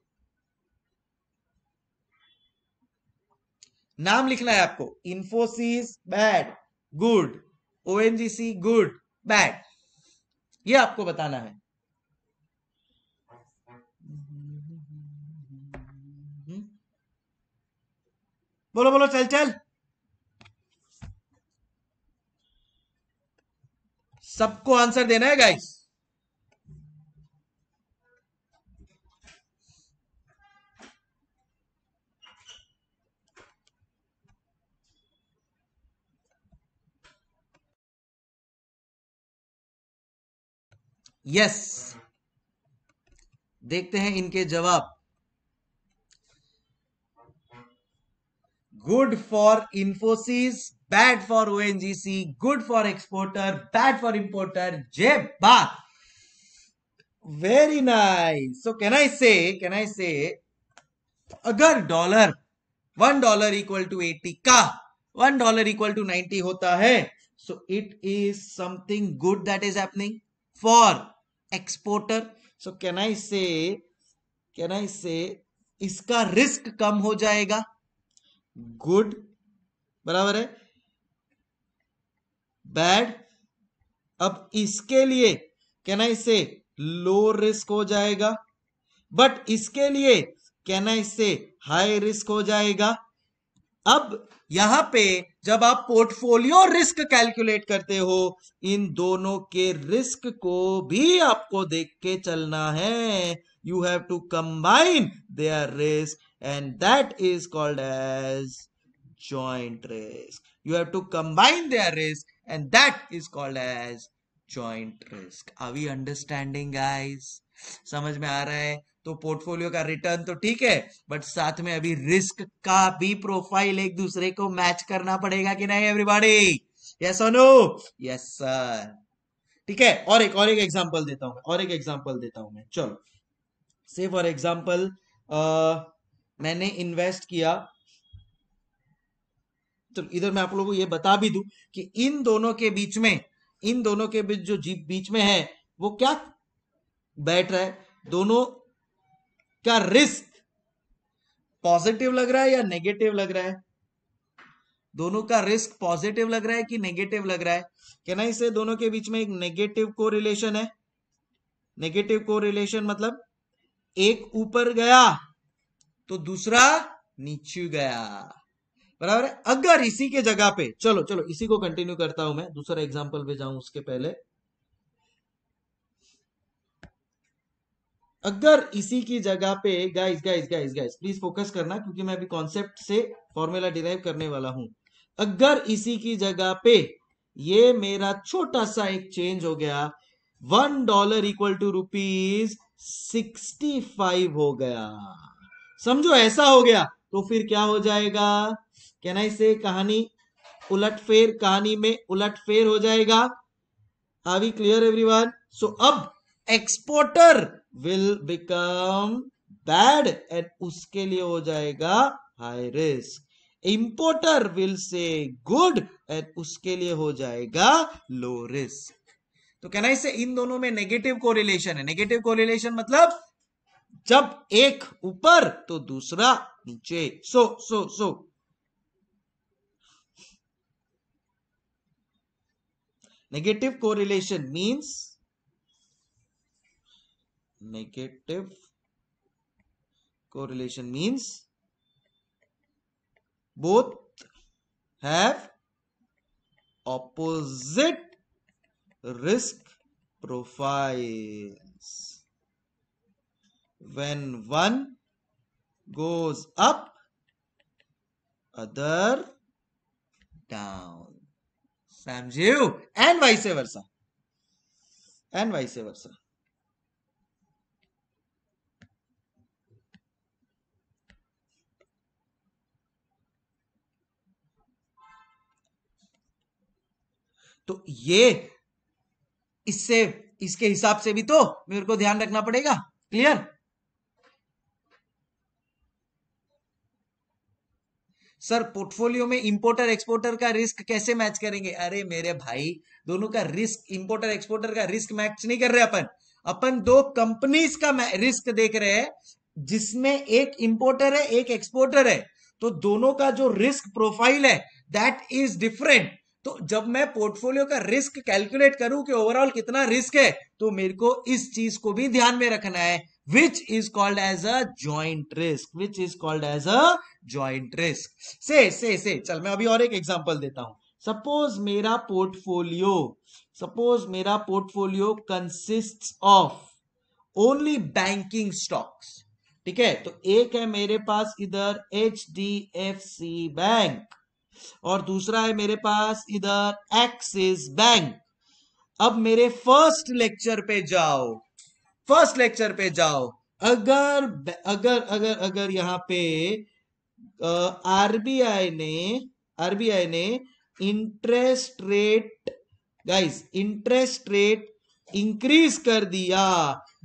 नाम लिखना है आपको Infosys bad good O N G C good bad ये आपको बताना है बोलो बोलो चल चल सबको आंसर देना है गाइस यस देखते हैं इनके जवाब good for Infosys, bad for ONGC, good for exporter, bad for importer. Jay Baat. Very nice. So can I से can I say, अगर dollar one dollar equal to eighty का one dollar equal to ninety होता है so it is something good that is happening for exporter so can I say can I से इसका रिस्क कम हो जाएगा गुड बराबर है बैड अब इसके लिए कैन आई से लो रिस्क हो जाएगा बट इसके लिए कैन आई से हाई रिस्क हो जाएगा अब यहां पे जब आप पोर्टफोलियो रिस्क कैलकुलेट करते हो इन दोनों के रिस्क को भी आपको देख के चलना है you have to combine their risk and that is called as joint risk. You have to combine their risk and that is called as joint risk. Are we understanding guys? समझ में आ रहा है तो पोर्टफोलियो का रिटर्न तो ठीक है बट साथ में अभी रिस्क का भी प्रोफाइल एक दूसरे को मैच करना पड़ेगा कि नहीं एवरीबॉडी यस और यस सर ठीक है और एक और एक एग्जांपल देता हूं और एक एग्जांपल देता हूं मैं चलो से फॉर एग्जांपल मैंने इन्वेस्ट किया तो इधर मैं आप लोगों को ये बता भी दू कि इन दोनों के बीच में इन दोनों के बीच जो जीप बीच में है वो क्या बैठ रहा है दोनों का रिस्क पॉजिटिव लग रहा है या नेगेटिव लग रहा है दोनों का रिस्क पॉजिटिव लग रहा है कि नेगेटिव लग रहा है क्या ना इसे दोनों के बीच में एक नेगेटिव को रिलेशन है नेगेटिव को रिलेशन मतलब एक ऊपर गया तो दूसरा नीचे गया बराबर है अगर इसी के जगह पे चलो चलो इसी को कंटिन्यू करता हूं मैं दूसरा एग्जाम्पल पे जाऊं उसके पहले अगर इसी की जगह पे guys guys guys guys please focus करना क्योंकि मैं अभी कॉन्सेप्ट से फॉर्मूला डिराइव करने वाला हूं अगर इसी की जगह पे ये मेरा छोटा सा एक चेंज हो गया one dollar equal to rupees sixty five हो गया समझो ऐसा हो गया तो फिर क्या हो जाएगा कहना इसे कहानी उलट फेर कहानी में उलट फेर हो जाएगा are we clear one so अब exporter will become bad and उसके लिए हो जाएगा high risk importer will say good and उसके लिए हो जाएगा लो रिस्क तो कहना इससे इन दोनों में नेगेटिव कोरिलेशन है नेगेटिव कोरिलेशन मतलब जब एक ऊपर तो दूसरा नीचे so so so negative correlation means negative correlation means both have opposite risk profile when one goes up other down samjhu and vice versa and vice versa तो ये इससे इसके हिसाब से भी तो मेरे को ध्यान रखना पड़ेगा क्लियर सर पोर्टफोलियो में इंपोर्टर एक्सपोर्टर का रिस्क कैसे मैच करेंगे अरे मेरे भाई दोनों का रिस्क इंपोर्टर एक्सपोर्टर का रिस्क मैच नहीं कर रहे अपन अपन दो कंपनीज का रिस्क देख रहे हैं जिसमें एक इंपोर्टर है एक एक्सपोर्टर है तो दोनों का जो रिस्क प्रोफाइल है दैट इज डिफरेंट तो जब मैं पोर्टफोलियो का रिस्क कैलकुलेट करूं कि ओवरऑल कितना रिस्क है तो मेरे को इस चीज को भी ध्यान में रखना है which is called as a joint risk which is called as a joint risk say say say chal main abhi aur ek example deta hu suppose mera portfolio suppose mera portfolio consists of only banking stocks ठीक है तो एक है मेरे पास इधर H D F C bank और दूसरा है मेरे पास इधर एक्सिस बैंक अब मेरे फर्स्ट लेक्चर पे जाओ फर्स्ट लेक्चर पे जाओ अगर अगर अगर अगर यहाँ पे आरबीआई ने आरबीआई ने interest rate guys interest rate increase कर दिया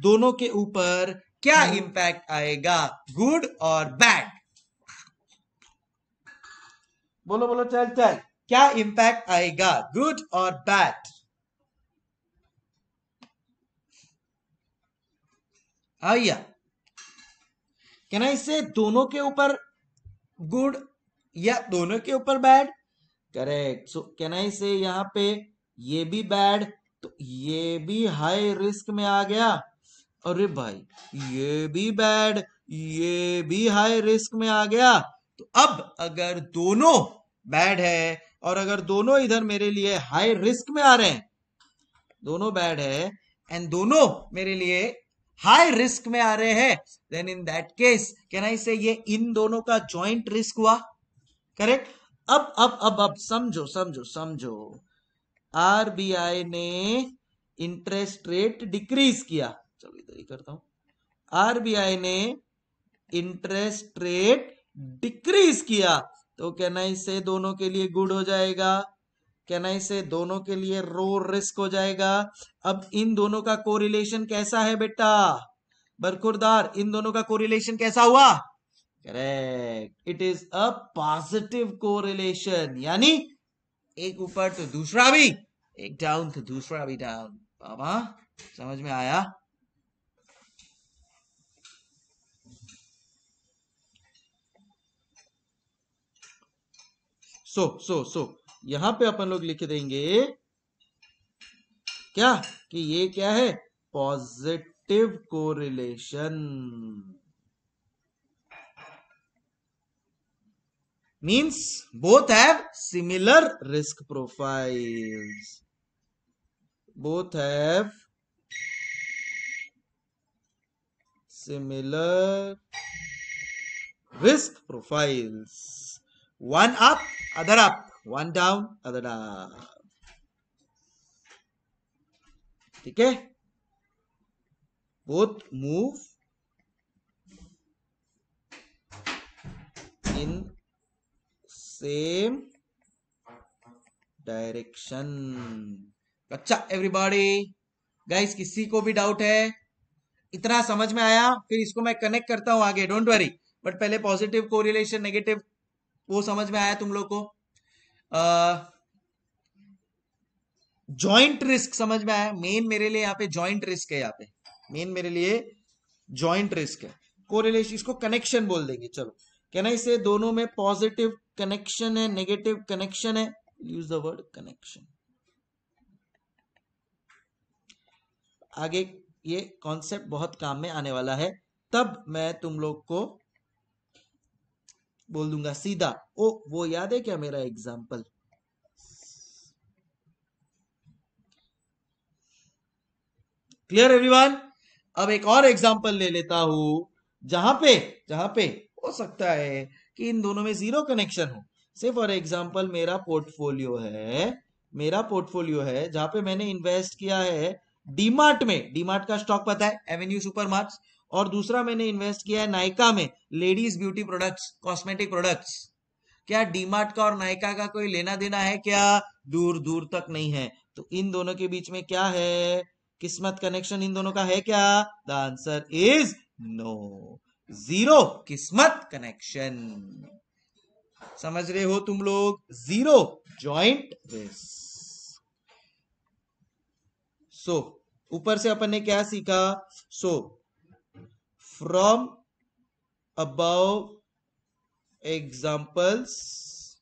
दोनों के ऊपर क्या इम्पैक्ट हाँ। आएगा गुड और बैड बोलो बोलो चल चल क्या इंपैक्ट आएगा गुड और बैड आइया कहना इससे दोनों के ऊपर गुड या दोनों के ऊपर बैड करेक्ट सो कहना इससे यहां पे ये भी बैड तो ये भी हाई रिस्क में आ गया अरे भाई ये भी बैड ये भी हाई रिस्क में आ गया तो अब अगर दोनों बैड है और अगर दोनों इधर मेरे लिए हाई रिस्क में आ रहे हैं दोनों बैड है एंड दोनों मेरे लिए हाई रिस्क में आ रहे हैं then in that case can I say ये इन दोनों का ज्वाइंट रिस्क हुआ करेक्ट अब अब अब अब समझो समझो समझो आरबीआई ने इंटरेस्ट रेट डिक्रीज किया चलो इधर ही करता हूं आरबीआई ने इंटरेस्ट रेट डिक्रीज किया तो कहना से दोनों के लिए गुड हो जाएगा कैन आई से दोनों के लिए रो रिस्क हो जाएगा अब इन दोनों का कोरिलेशन कैसा है बेटा बरखुरदार इन दोनों का कोरिलेशन कैसा हुआ correct it is a positive correlation यानी एक ऊपर तो दूसरा भी एक डाउन तो दूसरा भी डाउन बाबा समझ में आया सो सो सो यहां पे अपन लोग लिख देंगे क्या कि ये क्या है positive correlation means both have similar risk profiles both have similar risk profiles one up other up one down ठीक है both move in same direction अच्छा एवरीबॉडी गाइस किसी को भी डाउट है इतना समझ में आया फिर इसको मैं कनेक्ट करता हूं आगे डोंट वरी बट पहले पॉजिटिव कोरिलेशन नेगेटिव वो समझ में आया तुम लोग को ज्वाइंट रिस्क समझ में आया मेन मेरे लिए यहां पे ज्वाइंट रिस्क है यहाँ पे मेन मेरे लिए ज्वाइंट रिस्क है कोरिलेशन इसको कनेक्शन बोल देंगे चलो क्या ना इसे दोनों में पॉजिटिव कनेक्शन है नेगेटिव कनेक्शन है यूज द वर्ड कनेक्शन आगे ये कॉन्सेप्ट बहुत काम में आने वाला है तब मैं तुम लोग को बोल दूंगा सीधा ओ वो याद है क्या मेरा एग्जाम्पल क्लियर एवरीवन अब एक और एग्जाम्पल ले लेता हूं जहां पे जहां पे हो सकता है कि इन दोनों में जीरो कनेक्शन हो से फॉर एग्जाम्पल मेरा पोर्टफोलियो है मेरा पोर्टफोलियो है जहां पे मैंने इन्वेस्ट किया है डीमार्ट में डीमार्ट का स्टॉक पता है एवेन्यू सुपर सुपरमार्ट और दूसरा मैंने इन्वेस्ट किया है नायका में ladies beauty products cosmetic products क्या डीमार्ट का और नायका का कोई लेना देना है क्या दूर दूर तक नहीं है तो इन दोनों के बीच में क्या है किस्मत कनेक्शन इन दोनों का है क्या the answer is no zero किस्मत कनेक्शन समझ रहे हो तुम लोग जीरो ज्वाइंट सो ऊपर से अपन ने क्या सीखा सो so, from above examples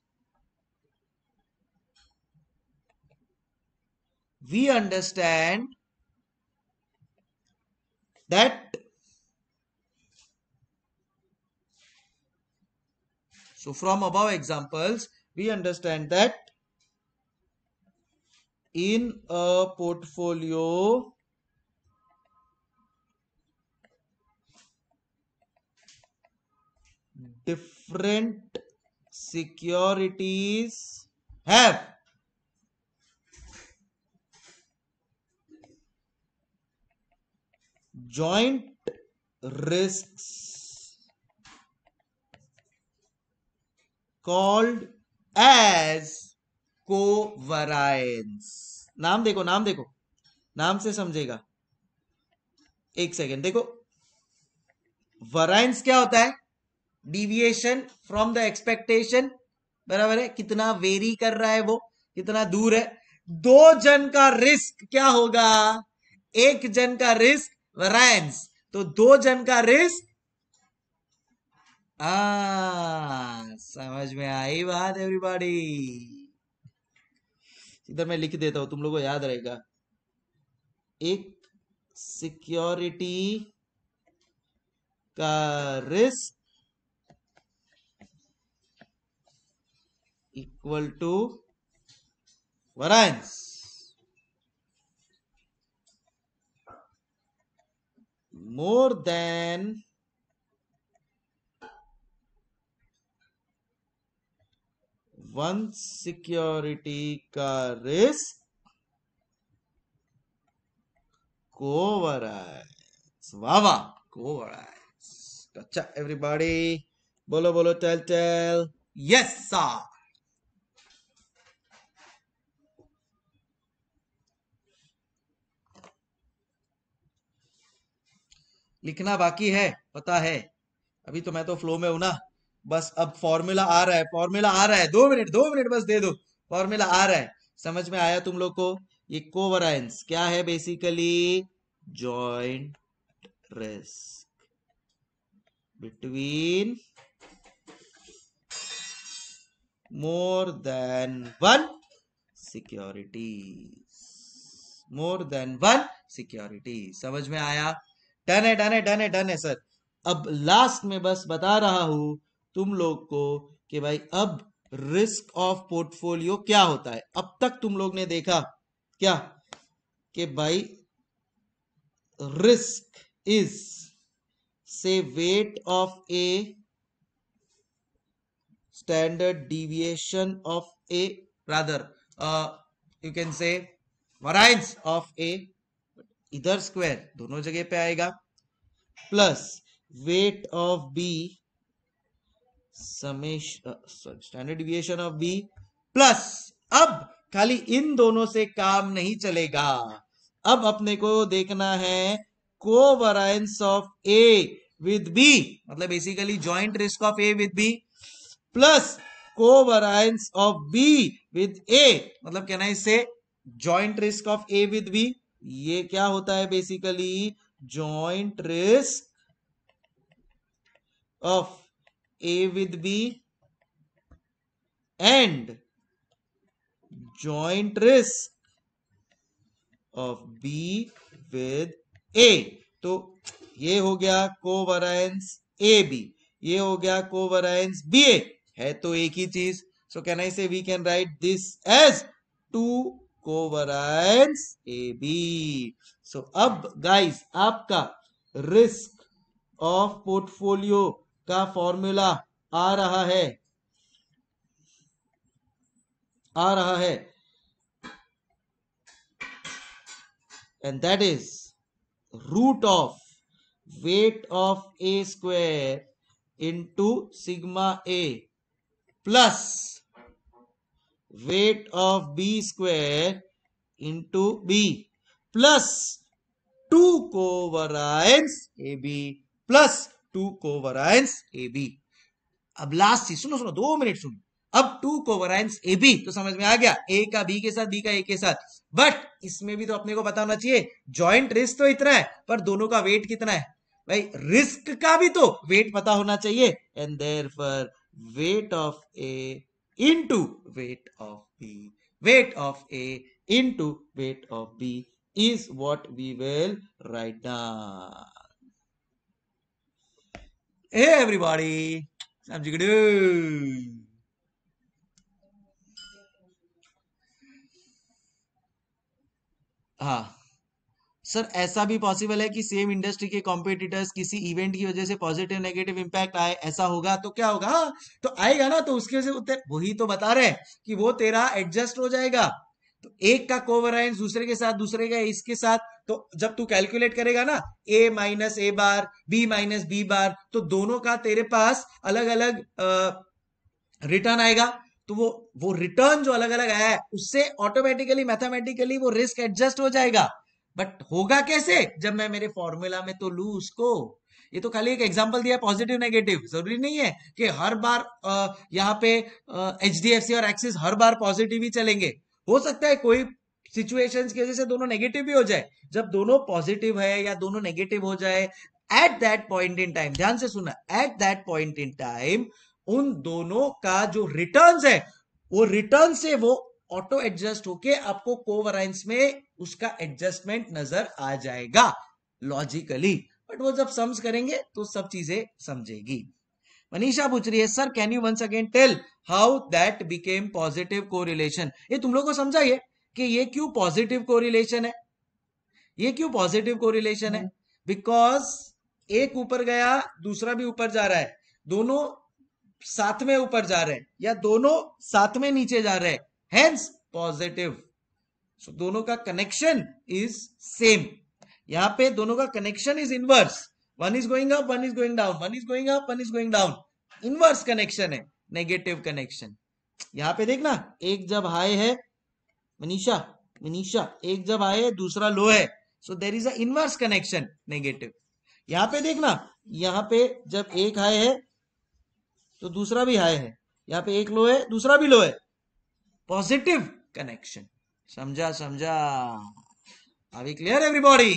we understand that so from above examples we understand that in a portfolio different securities have joint risks called as covariance नाम देखो नाम देखो नाम से समझेगा एक सेकेंड देखो वराइंस क्या होता है डिविएशन फ्रॉम द एक्सपेक्टेशन बराबर है कितना वेरी कर रहा है वो कितना दूर है दो जन का रिस्क क्या होगा एक जन का रिस्क वरायंस तो दो जन का रिस्क आ, समझ में आई बात एवरीबॉडी इधर मैं लिख देता हूं तुम लोगों को याद रहेगा एक सिक्योरिटी का risk equal to variance more than one security का रिस्क को कोवराइज वावा कोवराइज अच्छा एवरीबॉडी बोलो बोलो टेल टेल यस सर लिखना बाकी है पता है अभी तो मैं तो फ्लो में हूं ना बस अब फॉर्मूला आ रहा है फॉर्मूला आ रहा है दो मिनट दो मिनट बस दे दो फॉर्मूला आ रहा है समझ में आया तुम लोग को ये कोवराइंस क्या है basically joint risk between more than one security more than one security समझ में आया डन है डन है डन है डन है सर अब लास्ट में बस बता रहा हूं तुम लोग को कि भाई अब रिस्क ऑफ पोर्टफोलियो क्या होता है अब तक तुम लोग ने देखा क्या कि भाई risk is say weight of A standard deviation of A rather you can say variance of ए इधर स्क्वायर दोनों जगह पे आएगा plus weight of B summation standard deviation of B plus अब खाली इन दोनों से काम नहीं चलेगा अब अपने को देखना है covariance of A with B मतलब basically joint risk of A with B plus covariance of B with A मतलब कहना है इससे joint risk of A with B ये क्या होता है basically joint risk of A with B and joint risk of B with A तो ये हो गया कोवरायंस ए बी ये हो गया कोवरायंस बी ए है तो एक ही चीज सो can I say we can write this as two covariance A B so अब गाइस आपका रिस्क ऑफ पोर्टफोलियो का फॉर्मूला आ रहा है आ रहा है and that is root of weight of A square into sigma A plus weight of b square into b plus 2 covariance ab plus 2 covariance ab अब लास्ट सी सुनो सुनो दो मिनट सुनो अब टू कोवराइंस ए बी तो समझ में आ गया ए का बी के साथ बी का ए के साथ बट इसमें भी तो अपने को पता होना चाहिए जॉइंट रिस्क तो इतना है पर दोनों का वेट कितना है भाई रिस्क का भी तो वेट पता होना चाहिए and there weight of A into weight of B. Weight of A into weight of B is what we will write down. Hey everybody, Samjigadu. Ah, sir ऐसा भी पॉसिबल है कि सेम इंडस्ट्री के कॉम्पिटिटर्स किसी इवेंट की वजह से पॉजिटिव नेगेटिव इंपैक्ट आए ऐसा होगा तो क्या होगा हाँ तो आएगा ना तो उसके वजह से वही तो बता रहे हैं कि वो तेरा एडजस्ट हो जाएगा तो एक का कोवरेंस दूसरे के साथ दूसरे का इसके साथ तो जब तू कैलकुलेट करेगा ना A minus A bar B minus B bar तो दोनों का तेरे पास अलग अलग रिटर्न आएगा तो वो वो रिटर्न जो अलग अलग आया है उससे ऑटोमेटिकली मैथमेटिकली वो रिस्क एडजस्ट हो जाएगा बट होगा कैसे जब मैं मेरे फॉर्मूला में तो लू उसको ये तो खाली एक एग्जाम्पल दिया पॉजिटिव नेगेटिव जरूरी नहीं है कि हर बार यहाँ पे एच डी एफ सी और एक्सिस हर बार पॉजिटिव ही चलेंगे हो सकता है कोई सिचुएशंस की वजह से दोनों नेगेटिव भी हो जाए जब दोनों पॉजिटिव है या दोनों नेगेटिव हो जाए at that point in time ध्यान से सुना at that point in time उन दोनों का जो रिटर्न्स है वो रिटर्न से वो ऑटो एडजस्ट होके आपको कोवराइंस में उसका एडजस्टमेंट नजर आ जाएगा लॉजिकली बट वो जब सम्स करेंगे तो सब चीजें समझेगी मनीषा पूछ रही है sir can you once again tell how that became positive relation ये तुम लोग को समझाइए कि ये क्यों पॉजिटिव रिलेशन है ये क्यों पॉजिटिव रिलेशन है बिकॉज एक ऊपर गया दूसरा भी ऊपर जा रहा है दोनों साथ में ऊपर जा रहे हैं या दोनों साथ में नीचे जा रहे हैं हेंस पॉजिटिव सो दोनों का कनेक्शन इज सेम यहाँ पे दोनों का connection is inverse one is going up one is going down one is going up one is going down inverse connection है नेगेटिव कनेक्शन यहाँ पे देखना एक जब हाई है मनीषा मनीषा एक जब हाई है दूसरा लो है so there is a inverse connection negative यहाँ पे देखना यहाँ पे जब एक हाई है तो दूसरा भी हाई है यहाँ पे एक लो है दूसरा भी लो है पॉजिटिव कनेक्शन समझा समझा अभी क्लियर एवरीबॉडी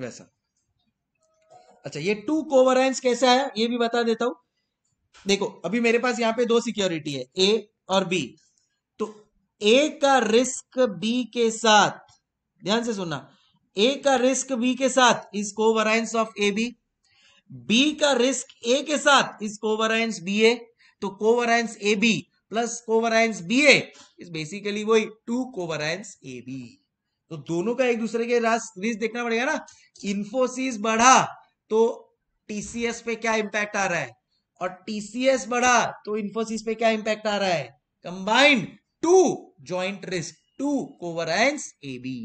वैसा अच्छा ये टू कोवरेंस कैसा है ये भी बता देता हूं देखो अभी मेरे पास यहां पे दो सिक्योरिटी है ए और बी तो ए का रिस्क बी के साथ ध्यान से सुनना ए का रिस्क बी के साथ is covariance of A B B का रिस्क ए के साथ इज कोवरायंस बी ए तो covariance A B plus covariance B A is basically वही टू कोवरायंस ए बी तो दोनों का एक दूसरे के रिस्क देखना पड़ेगा ना इन्फोसिस बढ़ा तो टीसीएस पे क्या इंपैक्ट आ रहा है और टीसीएस बढ़ा तो इन्फोसिस पे क्या इंपैक्ट आ रहा है combined two joint risk two covariance A B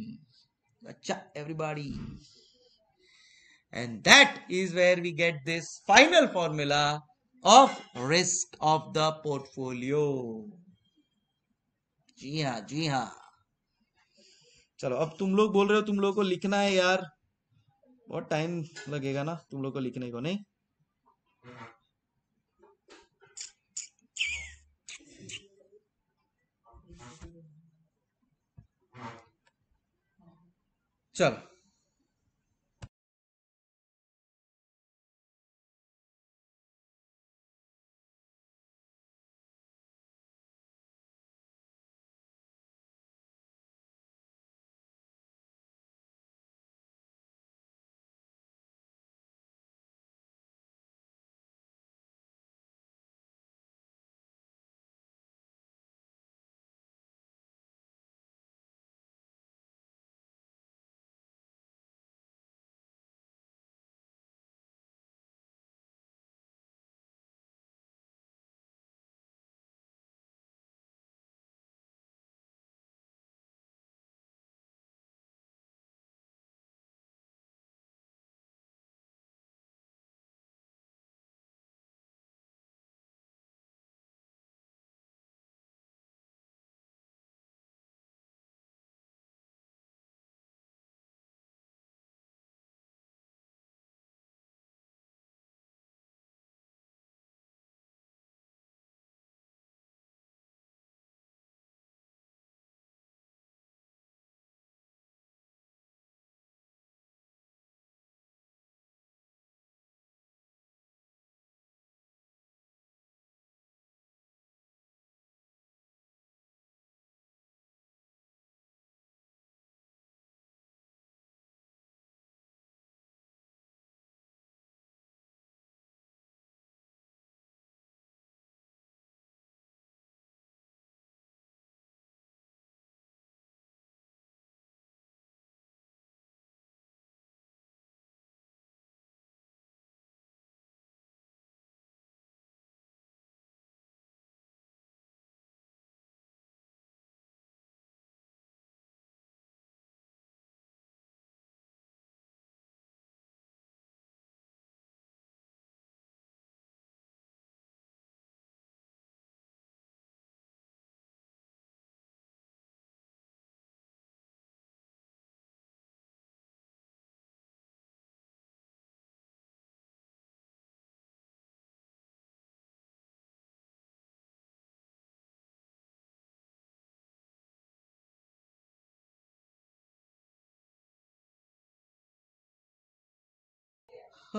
अच्छा everybody And that is where we get this final formula of risk of the portfolio. जी हाँ जी हाँ चलो अब तुम लोग बोल रहे हो तुम लोग को लिखना है यार बहुत टाइम लगेगा ना तुम लोग को लिखने को नहीं चलो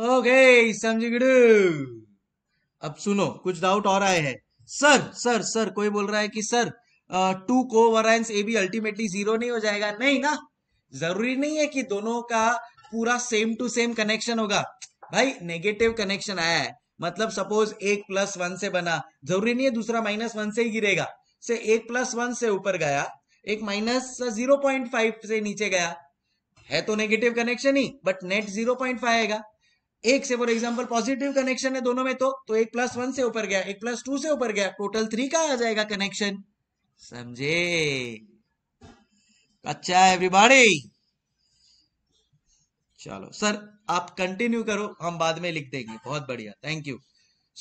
ओके समझ अब सुनो कुछ डाउट और आए हैं सर सर सर कोई बोल रहा है कि sir two covariance A B ultimately zero नहीं हो जाएगा नहीं ना जरूरी नहीं है कि दोनों का पूरा सेम टू सेम कनेक्शन होगा भाई नेगेटिव कनेक्शन आया है मतलब सपोज एक प्लस वन से बना जरूरी नहीं है दूसरा माइनस वन से ही गिरेगा से एक प्लस वन से ऊपर गया एक माइनस जीरो पॉइंट फाइव से नीचे गया है तो नेगेटिव कनेक्शन ही but net zero point five आएगा एक से फॉर एग्जाम्पल पॉजिटिव कनेक्शन है दोनों में तो तो एक प्लस वन से ऊपर गया एक प्लस टू से ऊपर गया टोटल थ्री का आ जाएगा कनेक्शन समझे अच्छा एवरीबॉडी चलो सर आप कंटिन्यू करो हम बाद में लिख देंगे बहुत बढ़िया thank you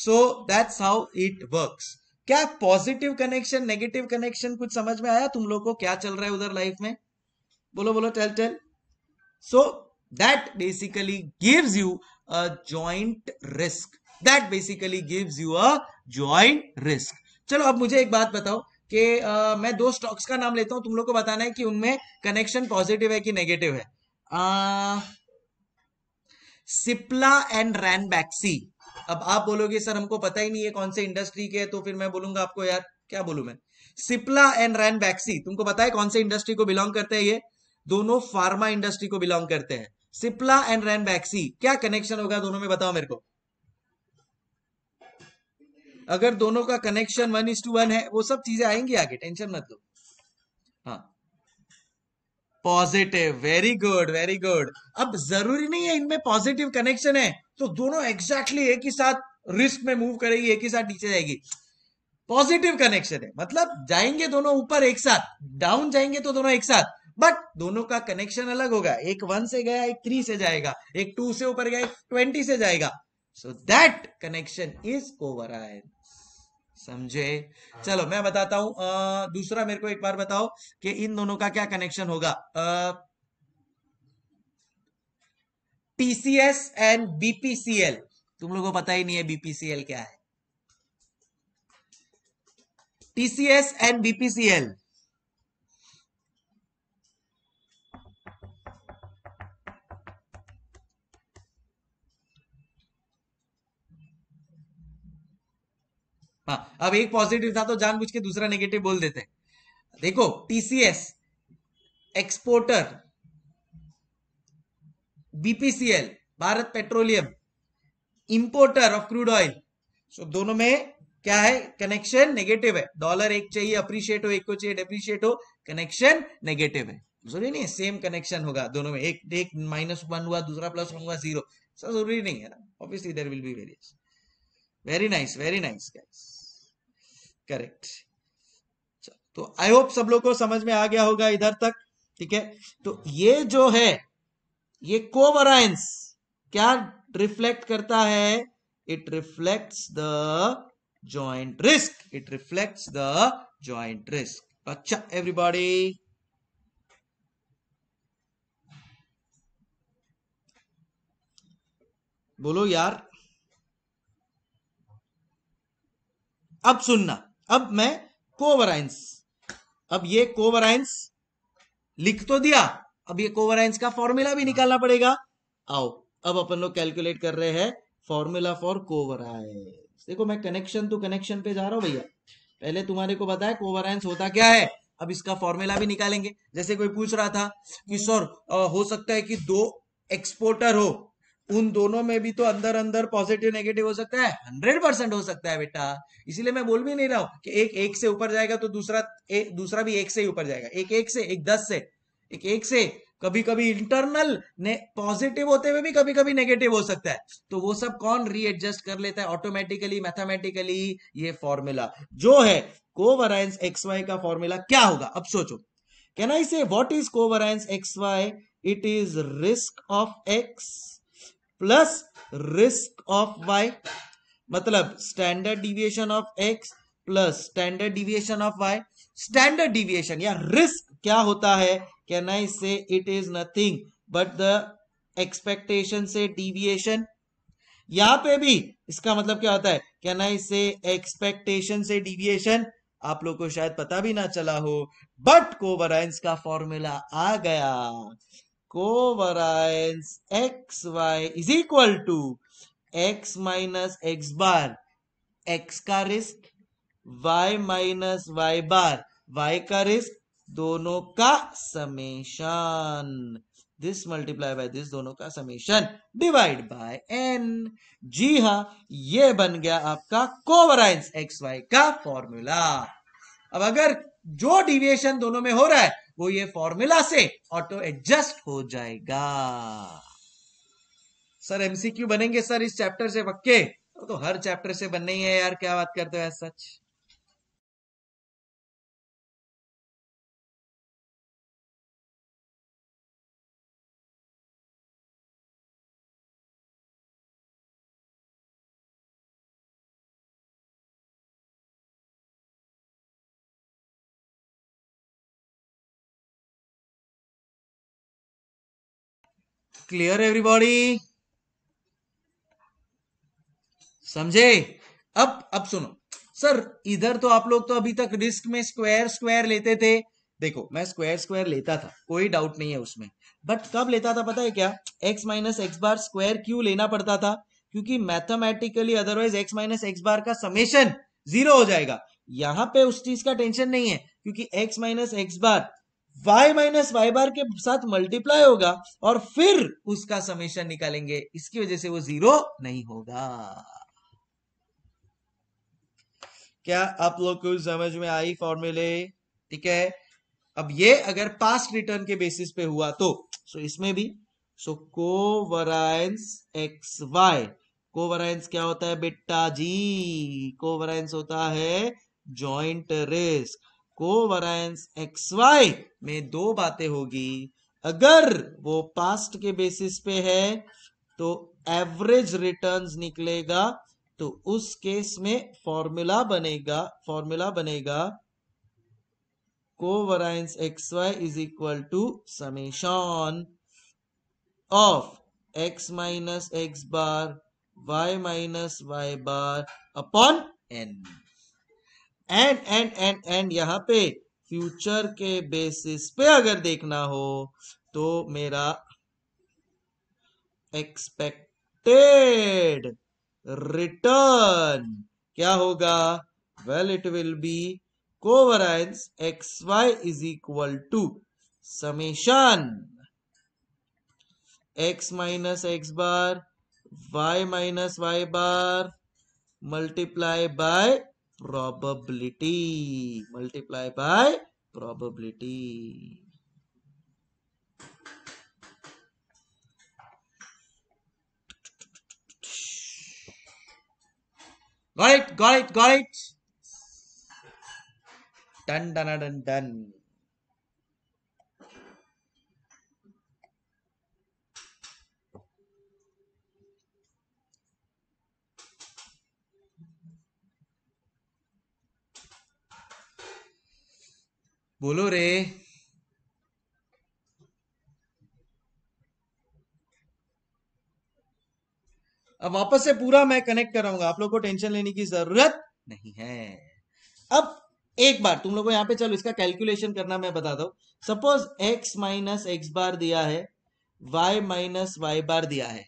so that's how it works क्या पॉजिटिव कनेक्शन नेगेटिव कनेक्शन कुछ समझ में आया तुम लोग को क्या चल रहा है उधर लाइफ में बोलो बोलो tell tell so that basically gives you a joint risk. That basically gives you a joint risk. चलो अब मुझे एक बात बताओ कि uh, मैं दो स्टॉक्स का नाम लेता हूं तुम लोग को बताना है कि उनमें कनेक्शन पॉजिटिव है कि नेगेटिव है सिप्ला एंड रैनबैक्सी अब आप बोलोगे सर हमको पता ही नहीं है कौन से इंडस्ट्री के है तो फिर मैं बोलूंगा आपको यार क्या बोलू मैं सिप्ला एंड रैनबैक्सी तुमको पता है कौन से इंडस्ट्री को बिलोंग करते हैं ये दोनों फार्मा इंडस्ट्री को बिलोंग करते हैं सिप्ला एंड बैक्सी क्या कनेक्शन होगा दोनों में बताओ मेरे को अगर दोनों का connection one is to one है वो सब चीजें आएंगी आगे टेंशन मत लो हाँ positive very good very good अब जरूरी नहीं है इनमें पॉजिटिव कनेक्शन है तो दोनों एग्जैक्टली exactly एक ही साथ रिस्क में मूव करेगी एक ही साथ नीचे जाएगी पॉजिटिव कनेक्शन है मतलब जाएंगे दोनों ऊपर एक साथ डाउन जाएंगे तो दोनों एक साथ बट दोनों का कनेक्शन अलग होगा एक वन से गया एक थ्री से जाएगा एक टू से ऊपर गया एक ट्वेंटी से जाएगा so that connection is cover समझे हाँ। चलो मैं बताता हूं दूसरा मेरे को एक बार बताओ कि इन दोनों का क्या कनेक्शन होगा टीसीएस एंड बीपीसीएल तुम लोगों को पता ही नहीं है बीपीसीएल क्या है टीसीएस एंड बीपीसीएल हाँ अब एक पॉजिटिव था तो जानबूझ के दूसरा नेगेटिव बोल देते हैं देखो TCS exporter BPCL Bharat Petroleum importer of crude oil so दोनों में क्या है कनेक्शन नेगेटिव है डॉलर एक चाहिए अप्रिशिएट हो एक को चाहिए डेप्रिशिएट हो कनेक्शन नेगेटिव है जरूरी नहीं सेम कनेक्शन होगा दोनों में एक एक माइनस वन हुआ दूसरा प्लस वन हुआ जीरो जरूरी नहीं है ना obviously there will be various very nice very nice guys correct तो आई होप सब लोग को समझ में आ गया होगा इधर तक ठीक है तो ये जो है ये कोवरायंस क्या रिफ्लेक्ट करता है it reflects the joint risk it reflects the joint risk अच्छा एवरीबॉडी बोलो यार अब सुनना अब मैं कोवराइंस अब ये कोवराइंस लिख तो दिया अब ये कोवराइंस का फॉर्मूला भी निकालना पड़ेगा आओ अब अपन लोग कैलकुलेट कर रहे हैं फॉर्मूला फॉर कोवराइंस देखो मैं कनेक्शन टू कनेक्शन पे जा रहा हूं भैया पहले तुम्हारे को बताया कोवराइंस होता क्या है अब इसका फॉर्मूला भी निकालेंगे जैसे कोई पूछ रहा था कि सर हो सकता है कि दो एक्सपोर्टर हो उन दोनों में भी तो अंदर अंदर पॉजिटिव नेगेटिव हो सकता है हंड्रेड परसेंट हो सकता है बेटा इसीलिए मैं बोल भी नहीं रहा हूं कि एक एक से ऊपर जाएगा तो दूसरा ए, दूसरा भी एक से ही ऊपर जाएगा एक एक से एक दस से एक एक से कभी कभी इंटरनल ने पॉजिटिव होते हुए भी कभी कभी नेगेटिव हो सकता है तो वो सब कौन रीएडजस्ट कर लेता है ऑटोमेटिकली मैथमेटिकली ये फॉर्मूला जो है कोवरायंस एक्स वाई का फॉर्मूला क्या होगा अब सोचो can I say what is covariance x Y it is risk of X plus risk of Y मतलब standard deviation of X plus standard deviation of Y standard deviation या रिस्क क्या होता है can I say it is nothing but the expectation से डिविएशन यहां पे भी इसका मतलब क्या होता है कैन आई से एक्सपेक्टेशन से डिविएशन आप लोग को शायद पता भी ना चला हो बट कोवराइंस का फॉर्मूला आ गया covariance Y is equal to x minus x bar एक्स का risk y minus Y bar y का रिस्क दोनों का summation this multiply by this दोनों का समेशन डिवाइड बाय एन जी हा ये बन गया आपका कोवराइंस एक्स वाई का फॉर्मूला अब अगर जो डिविएशन दोनों में हो रहा है वो ये फॉर्मूला से ऑटो एडजस्ट हो जाएगा सर एमसीक्यू बनेंगे सर इस चैप्टर से पक्के तो हर चैप्टर से बनने ही है यार क्या बात करते हो सच क्लियर एवरीबॉडी समझे अब अब सुनो सर इधर तो आप लोग तो अभी तक रिस्क में स्क्वायर स्क्वायर लेते थे देखो मैं स्क्वायर स्क्वायर लेता था कोई डाउट नहीं है उसमें बट कब लेता था पता है क्या X minus x bar square क्यों लेना पड़ता था क्योंकि mathematically otherwise X minus x bar का समेशन जीरो हो जाएगा यहां पे उस चीज का टेंशन नहीं है क्योंकि X minus x bar y minus Y bar के साथ मल्टीप्लाई होगा और फिर उसका समेशन निकालेंगे इसकी वजह से वो जीरो नहीं होगा क्या आप लोग को समझ में आई फॉर्मूले ठीक है अब ये अगर पास्ट रिटर्न के बेसिस पे हुआ तो सो इसमें भी सो को कोवरायंस एक्स वाई कोवरायंस क्या होता है बेटा जी कोवरायंस होता है joint risk covariance X Y में दो बातें होगी अगर वो पास्ट के बेसिस पे है तो एवरेज रिटर्न्स निकलेगा तो उस केस में फॉर्मूला बनेगा फॉर्मूला बनेगा covariance X Y is equal to summation of X minus x bar Y minus Y bar upon N and and and and यहाँ पे फ्यूचर के बेसिस पे अगर देखना हो तो मेरा एक्सपेक्टेड रिटर्न क्या होगा well it will be covariance X Y is equal to summation x minus x bar Y minus Y bar multiply by probability multiply by probability got it got it got it done done done done बोलो रे अब वापस से पूरा मैं कनेक्ट कराऊंगा आप लोग को टेंशन लेने की जरूरत नहीं है अब एक बार तुम लोग यहां पे चलो इसका कैलकुलेशन करना मैं बता दो suppose x minus x bar दिया है y माइनस वाई बार दिया है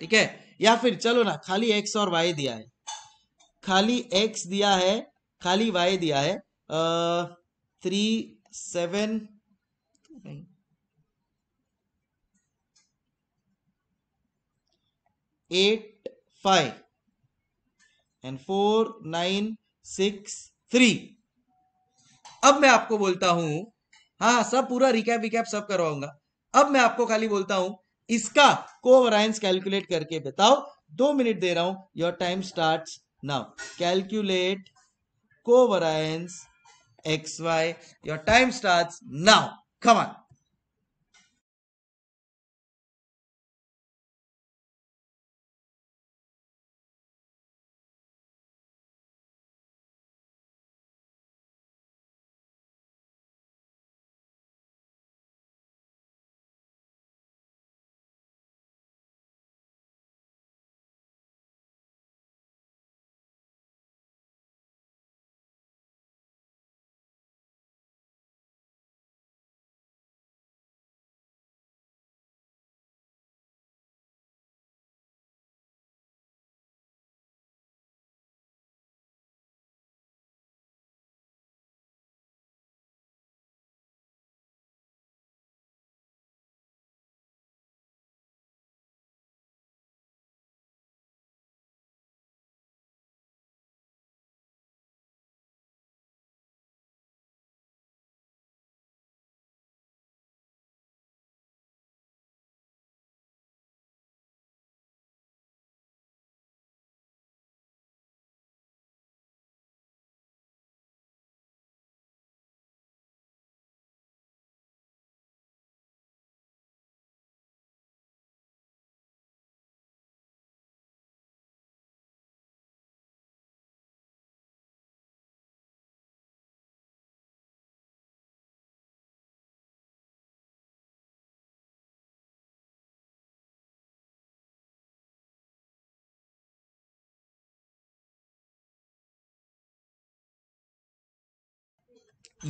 ठीक है या फिर चलो ना खाली x और y दिया है खाली x दिया है खाली y दिया है ah, three seven eight five and four nine six three अब मैं आपको बोलता हूं हाँ सब पूरा रिकैप विकैप सब करवाऊंगा अब मैं आपको खाली बोलता हूं इसका कोवरायंस कैलकुलेट करके बताओ दो मिनट दे रहा हूं your time start now calculate covariance xy. Your time starts now. Come on.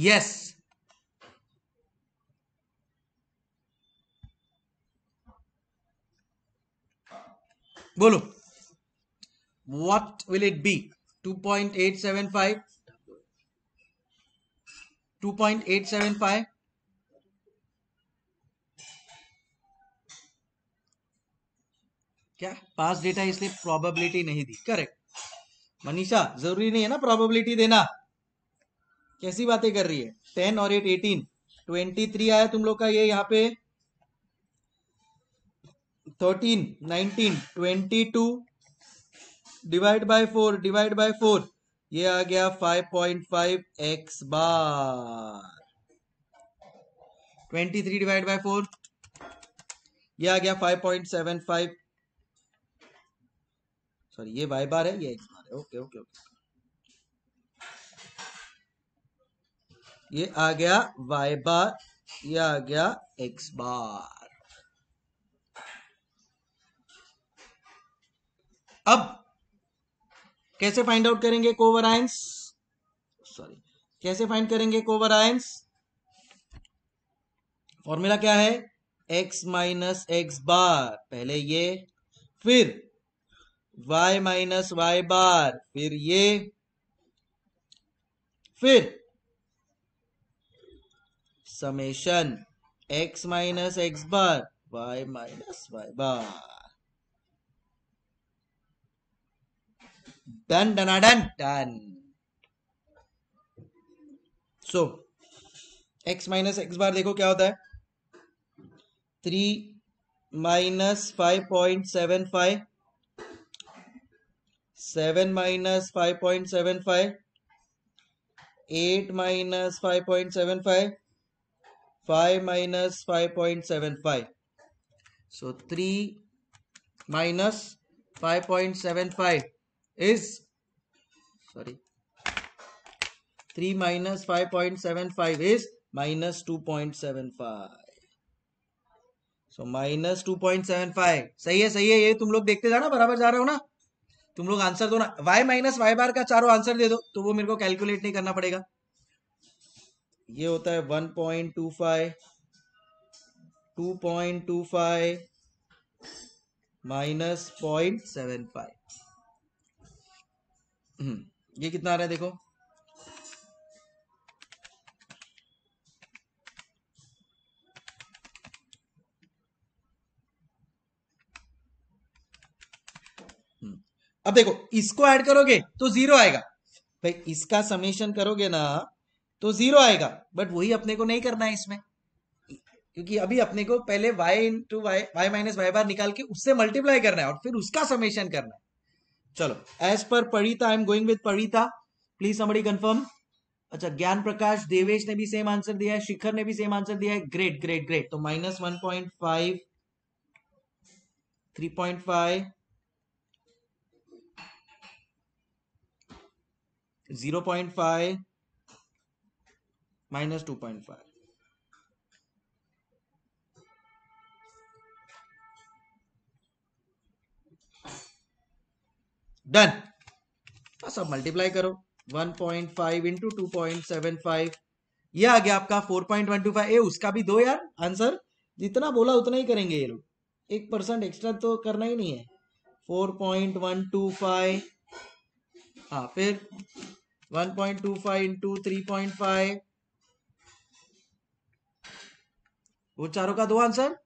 Yes बोलो what will it be two point eight seven five two point eight seven five क्या पास डेटा इसलिए प्रोबेबिलिटी नहीं दी करेक्ट मनीषा जरूरी नहीं है ना प्रोबेबिलिटी देना कैसी बातें कर रही है टेन और एट एटीन ट्वेंटी थ्री आया तुम लोग का ये यहाँ पे thirteen nineteen twenty two divide by four divide by four ये आ गया five point five X bar twenty three divide by four ये आ गया five point seven five sorry ये वाई बार है ये एक्स बार है ओके ओके ओके ये आ गया वाई बार ये आ गया एक्स बार अब कैसे फाइंड आउट करेंगे कोवरायंस सॉरी कैसे फाइंड करेंगे कोवर कोवरायंस फॉर्मूला क्या है एक्स माइनस एक्स बार पहले ये फिर वाई माइनस वाई बार फिर ये फिर summation x minus x bar Y minus Y bar done done done done so x minus x bar देखो क्या होता है three minus five point seven five seven minus five point seven five eight minus five point seven five 5 minus 5.75 so 3 minus 5.75 is sorry 3 minus 5.75 is minus 2.75 so minus two point seven five सही है सही है ये तुम लोग देखते जाना बराबर जा रहे हो ना तुम लोग आंसर दो ना वाई माइनस वाई बार का चारों आंसर दे दो तो वो मेरे को कैलकुलेट नहीं करना पड़ेगा ये होता है one point two five two point two five minus point seven five hmm, ये कितना आ रहा है देखो हम्म, अब देखो इसको ऐड करोगे तो जीरो आएगा भाई इसका समीशन करोगे ना तो जीरो आएगा बट वही अपने को नहीं करना है इसमें क्योंकि अभी अपने को पहले y into y y minus Y bar निकाल के उससे मल्टीप्लाई करना है और फिर उसका समेशन करना है चलो एज पर पढ़ीता आई एम गोइंग विद पढ़ीता प्लीज समी कंफर्म अच्छा ज्ञान प्रकाश देवेश ने भी सेम आंसर दिया है शिखर ने भी सेम आंसर दिया है ग्रेट ग्रेट ग्रेट तो minus one point five three point five zero point five point five done बस अब मल्टीप्लाई करो 1.5 इंटू टू ये आ गया आपका 4.125 ए उसका भी दो यार आंसर जितना बोला उतना ही करेंगे ये लोग एक परसेंट एक्स्ट्रा तो करना ही नहीं है 4.125 हाँ फिर one point two five into three point five वो चारों का दो आंसर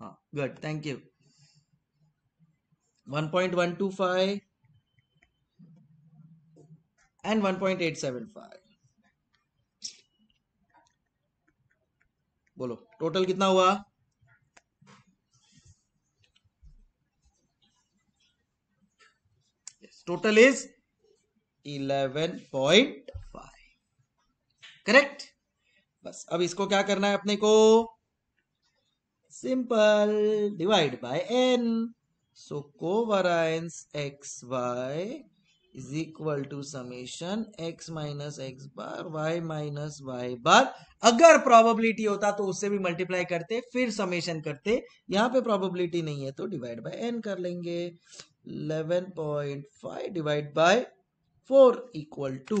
हाँ गुड थैंक यू 1.125 सेवन 1.875 बोलो टोटल कितना हुआ टोटल इज 11.5 करेक्ट बस अब इसको क्या करना है अपने को simple divide by n so covariance x Y is equal to summation x minus x bar Y minus Y bar अगर प्रोबेबिलिटी होता तो उससे भी मल्टीप्लाई करते फिर समेशन करते यहां पे प्रोबेबिलिटी नहीं है तो डिवाइड बाय एन कर लेंगे 11.5 divide by 4 equal to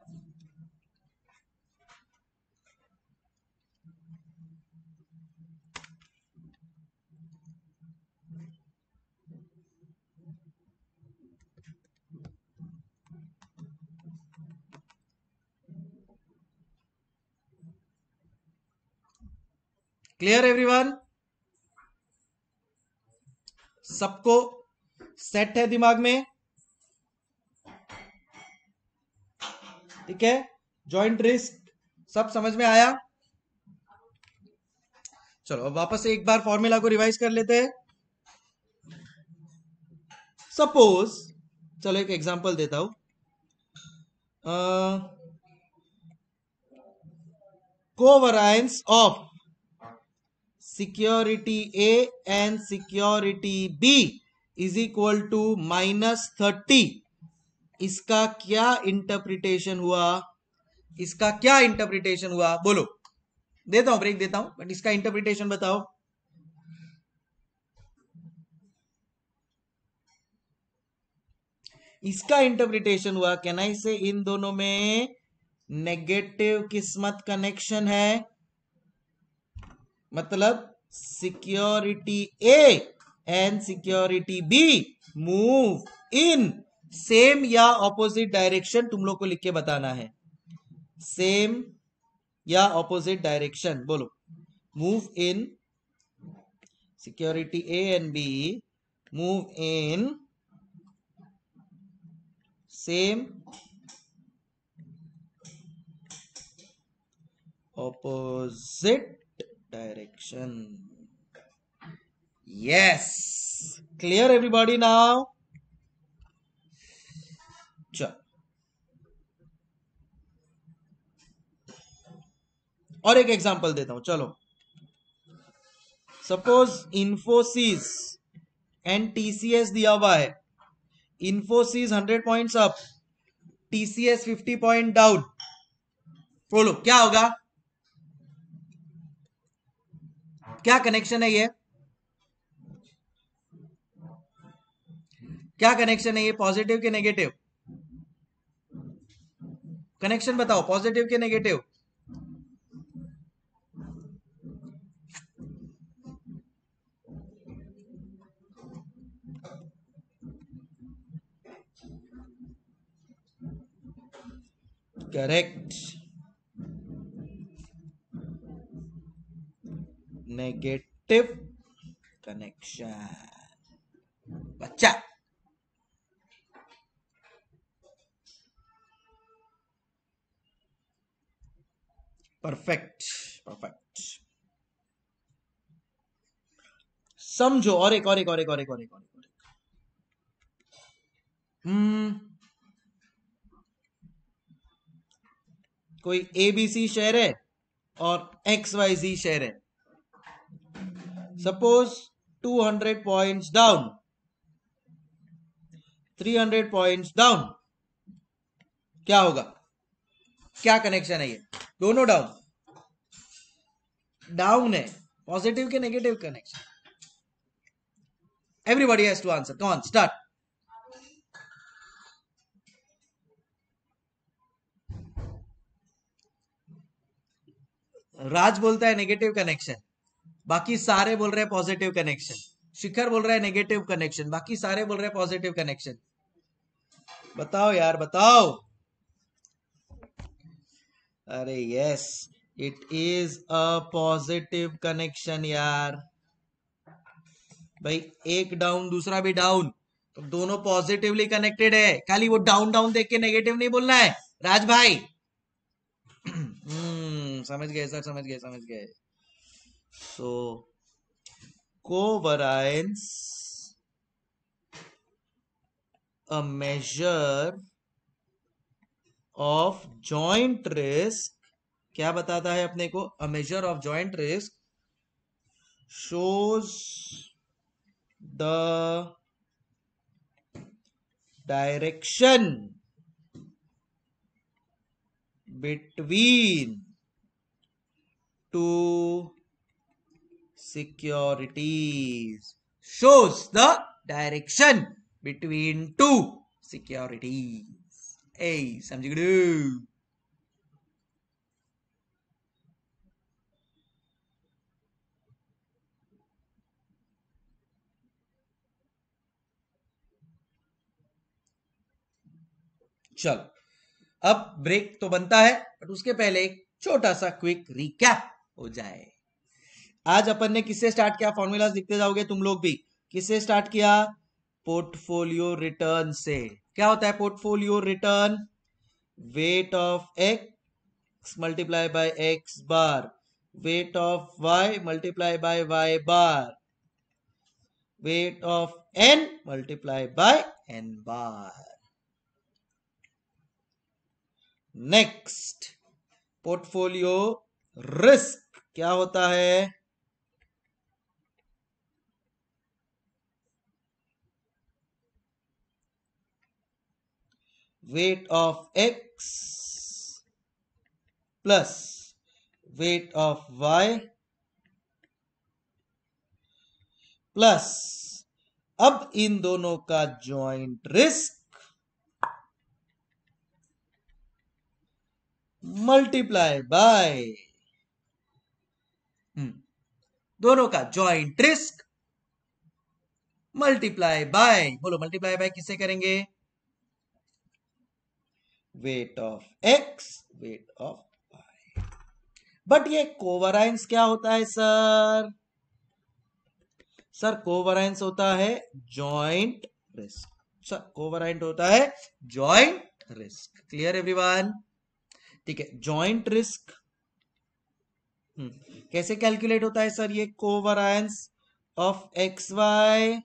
clear everyone सबको सेट है दिमाग में ठीक है जॉइंट रिस्क सब समझ में आया चलो अब वापस एक बार फॉर्मूला को रिवाइज कर लेते हैं सपोज चलो एक एग्जांपल देता हूं covariance of security A and security B is equal to minus thirty इसका क्या इंटरप्रिटेशन हुआ इसका क्या इंटरप्रिटेशन हुआ बोलो देता हूं ब्रेक देता हूं बट इसका इंटरप्रिटेशन बताओ इसका इंटरप्रिटेशन हुआ कैन आई से इन दोनों में नेगेटिव किस्मत कनेक्शन है मतलब security A and security B move in same या ऑपोजिट डायरेक्शन तुम लोग को लिख के बताना है सेम या ऑपोजिट डायरेक्शन बोलो move in security A and B move in same opposite direction. Yes. Clear everybody now? चलो और एक एग्जांपल देता हूं चलो सपोज इंफोसिस एंड टीसीएस दिया हुआ है Infosys hundred points up TCS fifty point down बोलो क्या होगा क्या कनेक्शन है ये क्या कनेक्शन है ये पॉजिटिव के नेगेटिव कनेक्शन बताओ पॉजिटिव के नेगेटिव करेक्ट नेगेटिव कनेक्शन बच्चा परफेक्ट परफेक्ट समझो और एक और एक और एक और एक और एक और एक और एक हम्म कोई एबीसी शहर है और एक्स वाई जी शहर है Suppose 200 points down, 300 points down. क्या होगा क्या कनेक्शन है ये दोनों डाउन डाउन है पॉजिटिव के negative connection everybody has to answer कौन स्टार्ट राज बोलता है नेगेटिव कनेक्शन बाकी सारे बोल रहे हैं पॉजिटिव कनेक्शन शिखर बोल रहा है नेगेटिव कनेक्शन बाकी सारे बोल रहे हैं पॉजिटिव कनेक्शन बताओ यार बताओ अरे yes it is a positive connection यार भाई एक डाउन दूसरा भी डाउन तो दोनों पॉजिटिवली कनेक्टेड है खाली वो डाउन डाउन देख के नेगेटिव नहीं बोलना है राज भाई हम्म, समझ गए सर समझ गए समझ गए so covariance a measure of joint risk क्या बताता है अपने को a measure of joint risk shows the direction between two securities shows the direction between two securities. Hey, samjigdu. चलो अब ब्रेक तो बनता है बट उसके पहले एक छोटा सा क्विक रिकैप हो जाए आज अपन ने किससे स्टार्ट किया फॉर्मूलाज लिखते जाओगे तुम लोग भी किससे स्टार्ट किया पोर्टफोलियो रिटर्न से क्या होता है portfolio return weight of x multiply by x bar weight of y multiply by y bar weight of N multiply by N bar next portfolio risk क्या होता है weight of x plus weight of y plus अब इन दोनों का ज्वाइंट रिस्क मल्टीप्लाई बाय दोनों का ज्वाइंट रिस्क मल्टीप्लाई बाय बोलो मल्टीप्लाई बाय किसे करेंगे weight of x weight of y but ये कोवराइंस क्या होता है सर सर कोवराइंस होता है जॉइंट रिस्क सर कोवराइंट होता है जॉइंट रिस्क क्लियर एवरीवन ठीक है जॉइंट रिस्क hmm. कैसे कैलकुलेट होता है सर ये covariance of x y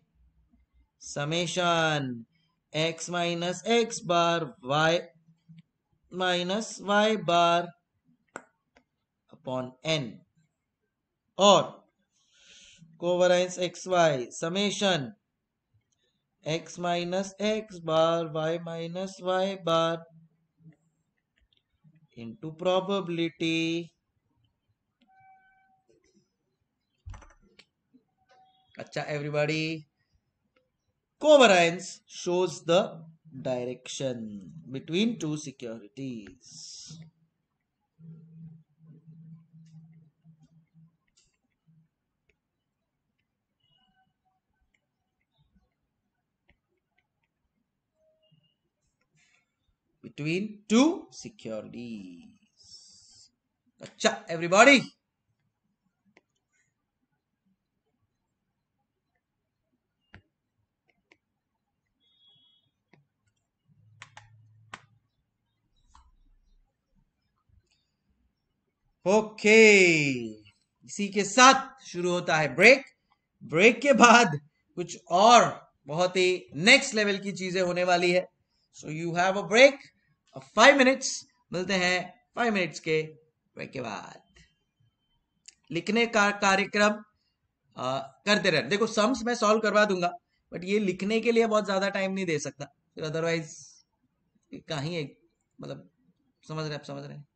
summation x minus x bar y minus y bar upon n or covariance xy summation x minus x bar y minus y bar into probability acha everybody covariance shows the direction between two securities. Between two securities. Acha, everybody. Okay इसी के साथ शुरू होता है ब्रेक ब्रेक के बाद कुछ और बहुत ही नेक्स्ट लेवल की चीजें होने वाली है so you have a break five minutes मिलते हैं फाइव मिनट्स के ब्रेक के बाद लिखने का कार्यक्रम करते रहे देखो सम्स मैं सॉल्व करवा दूंगा बट ये लिखने के लिए बहुत ज्यादा टाइम नहीं दे सकता फिर अदरवाइज कहीं मतलब समझ रहे आप समझ रहे हैं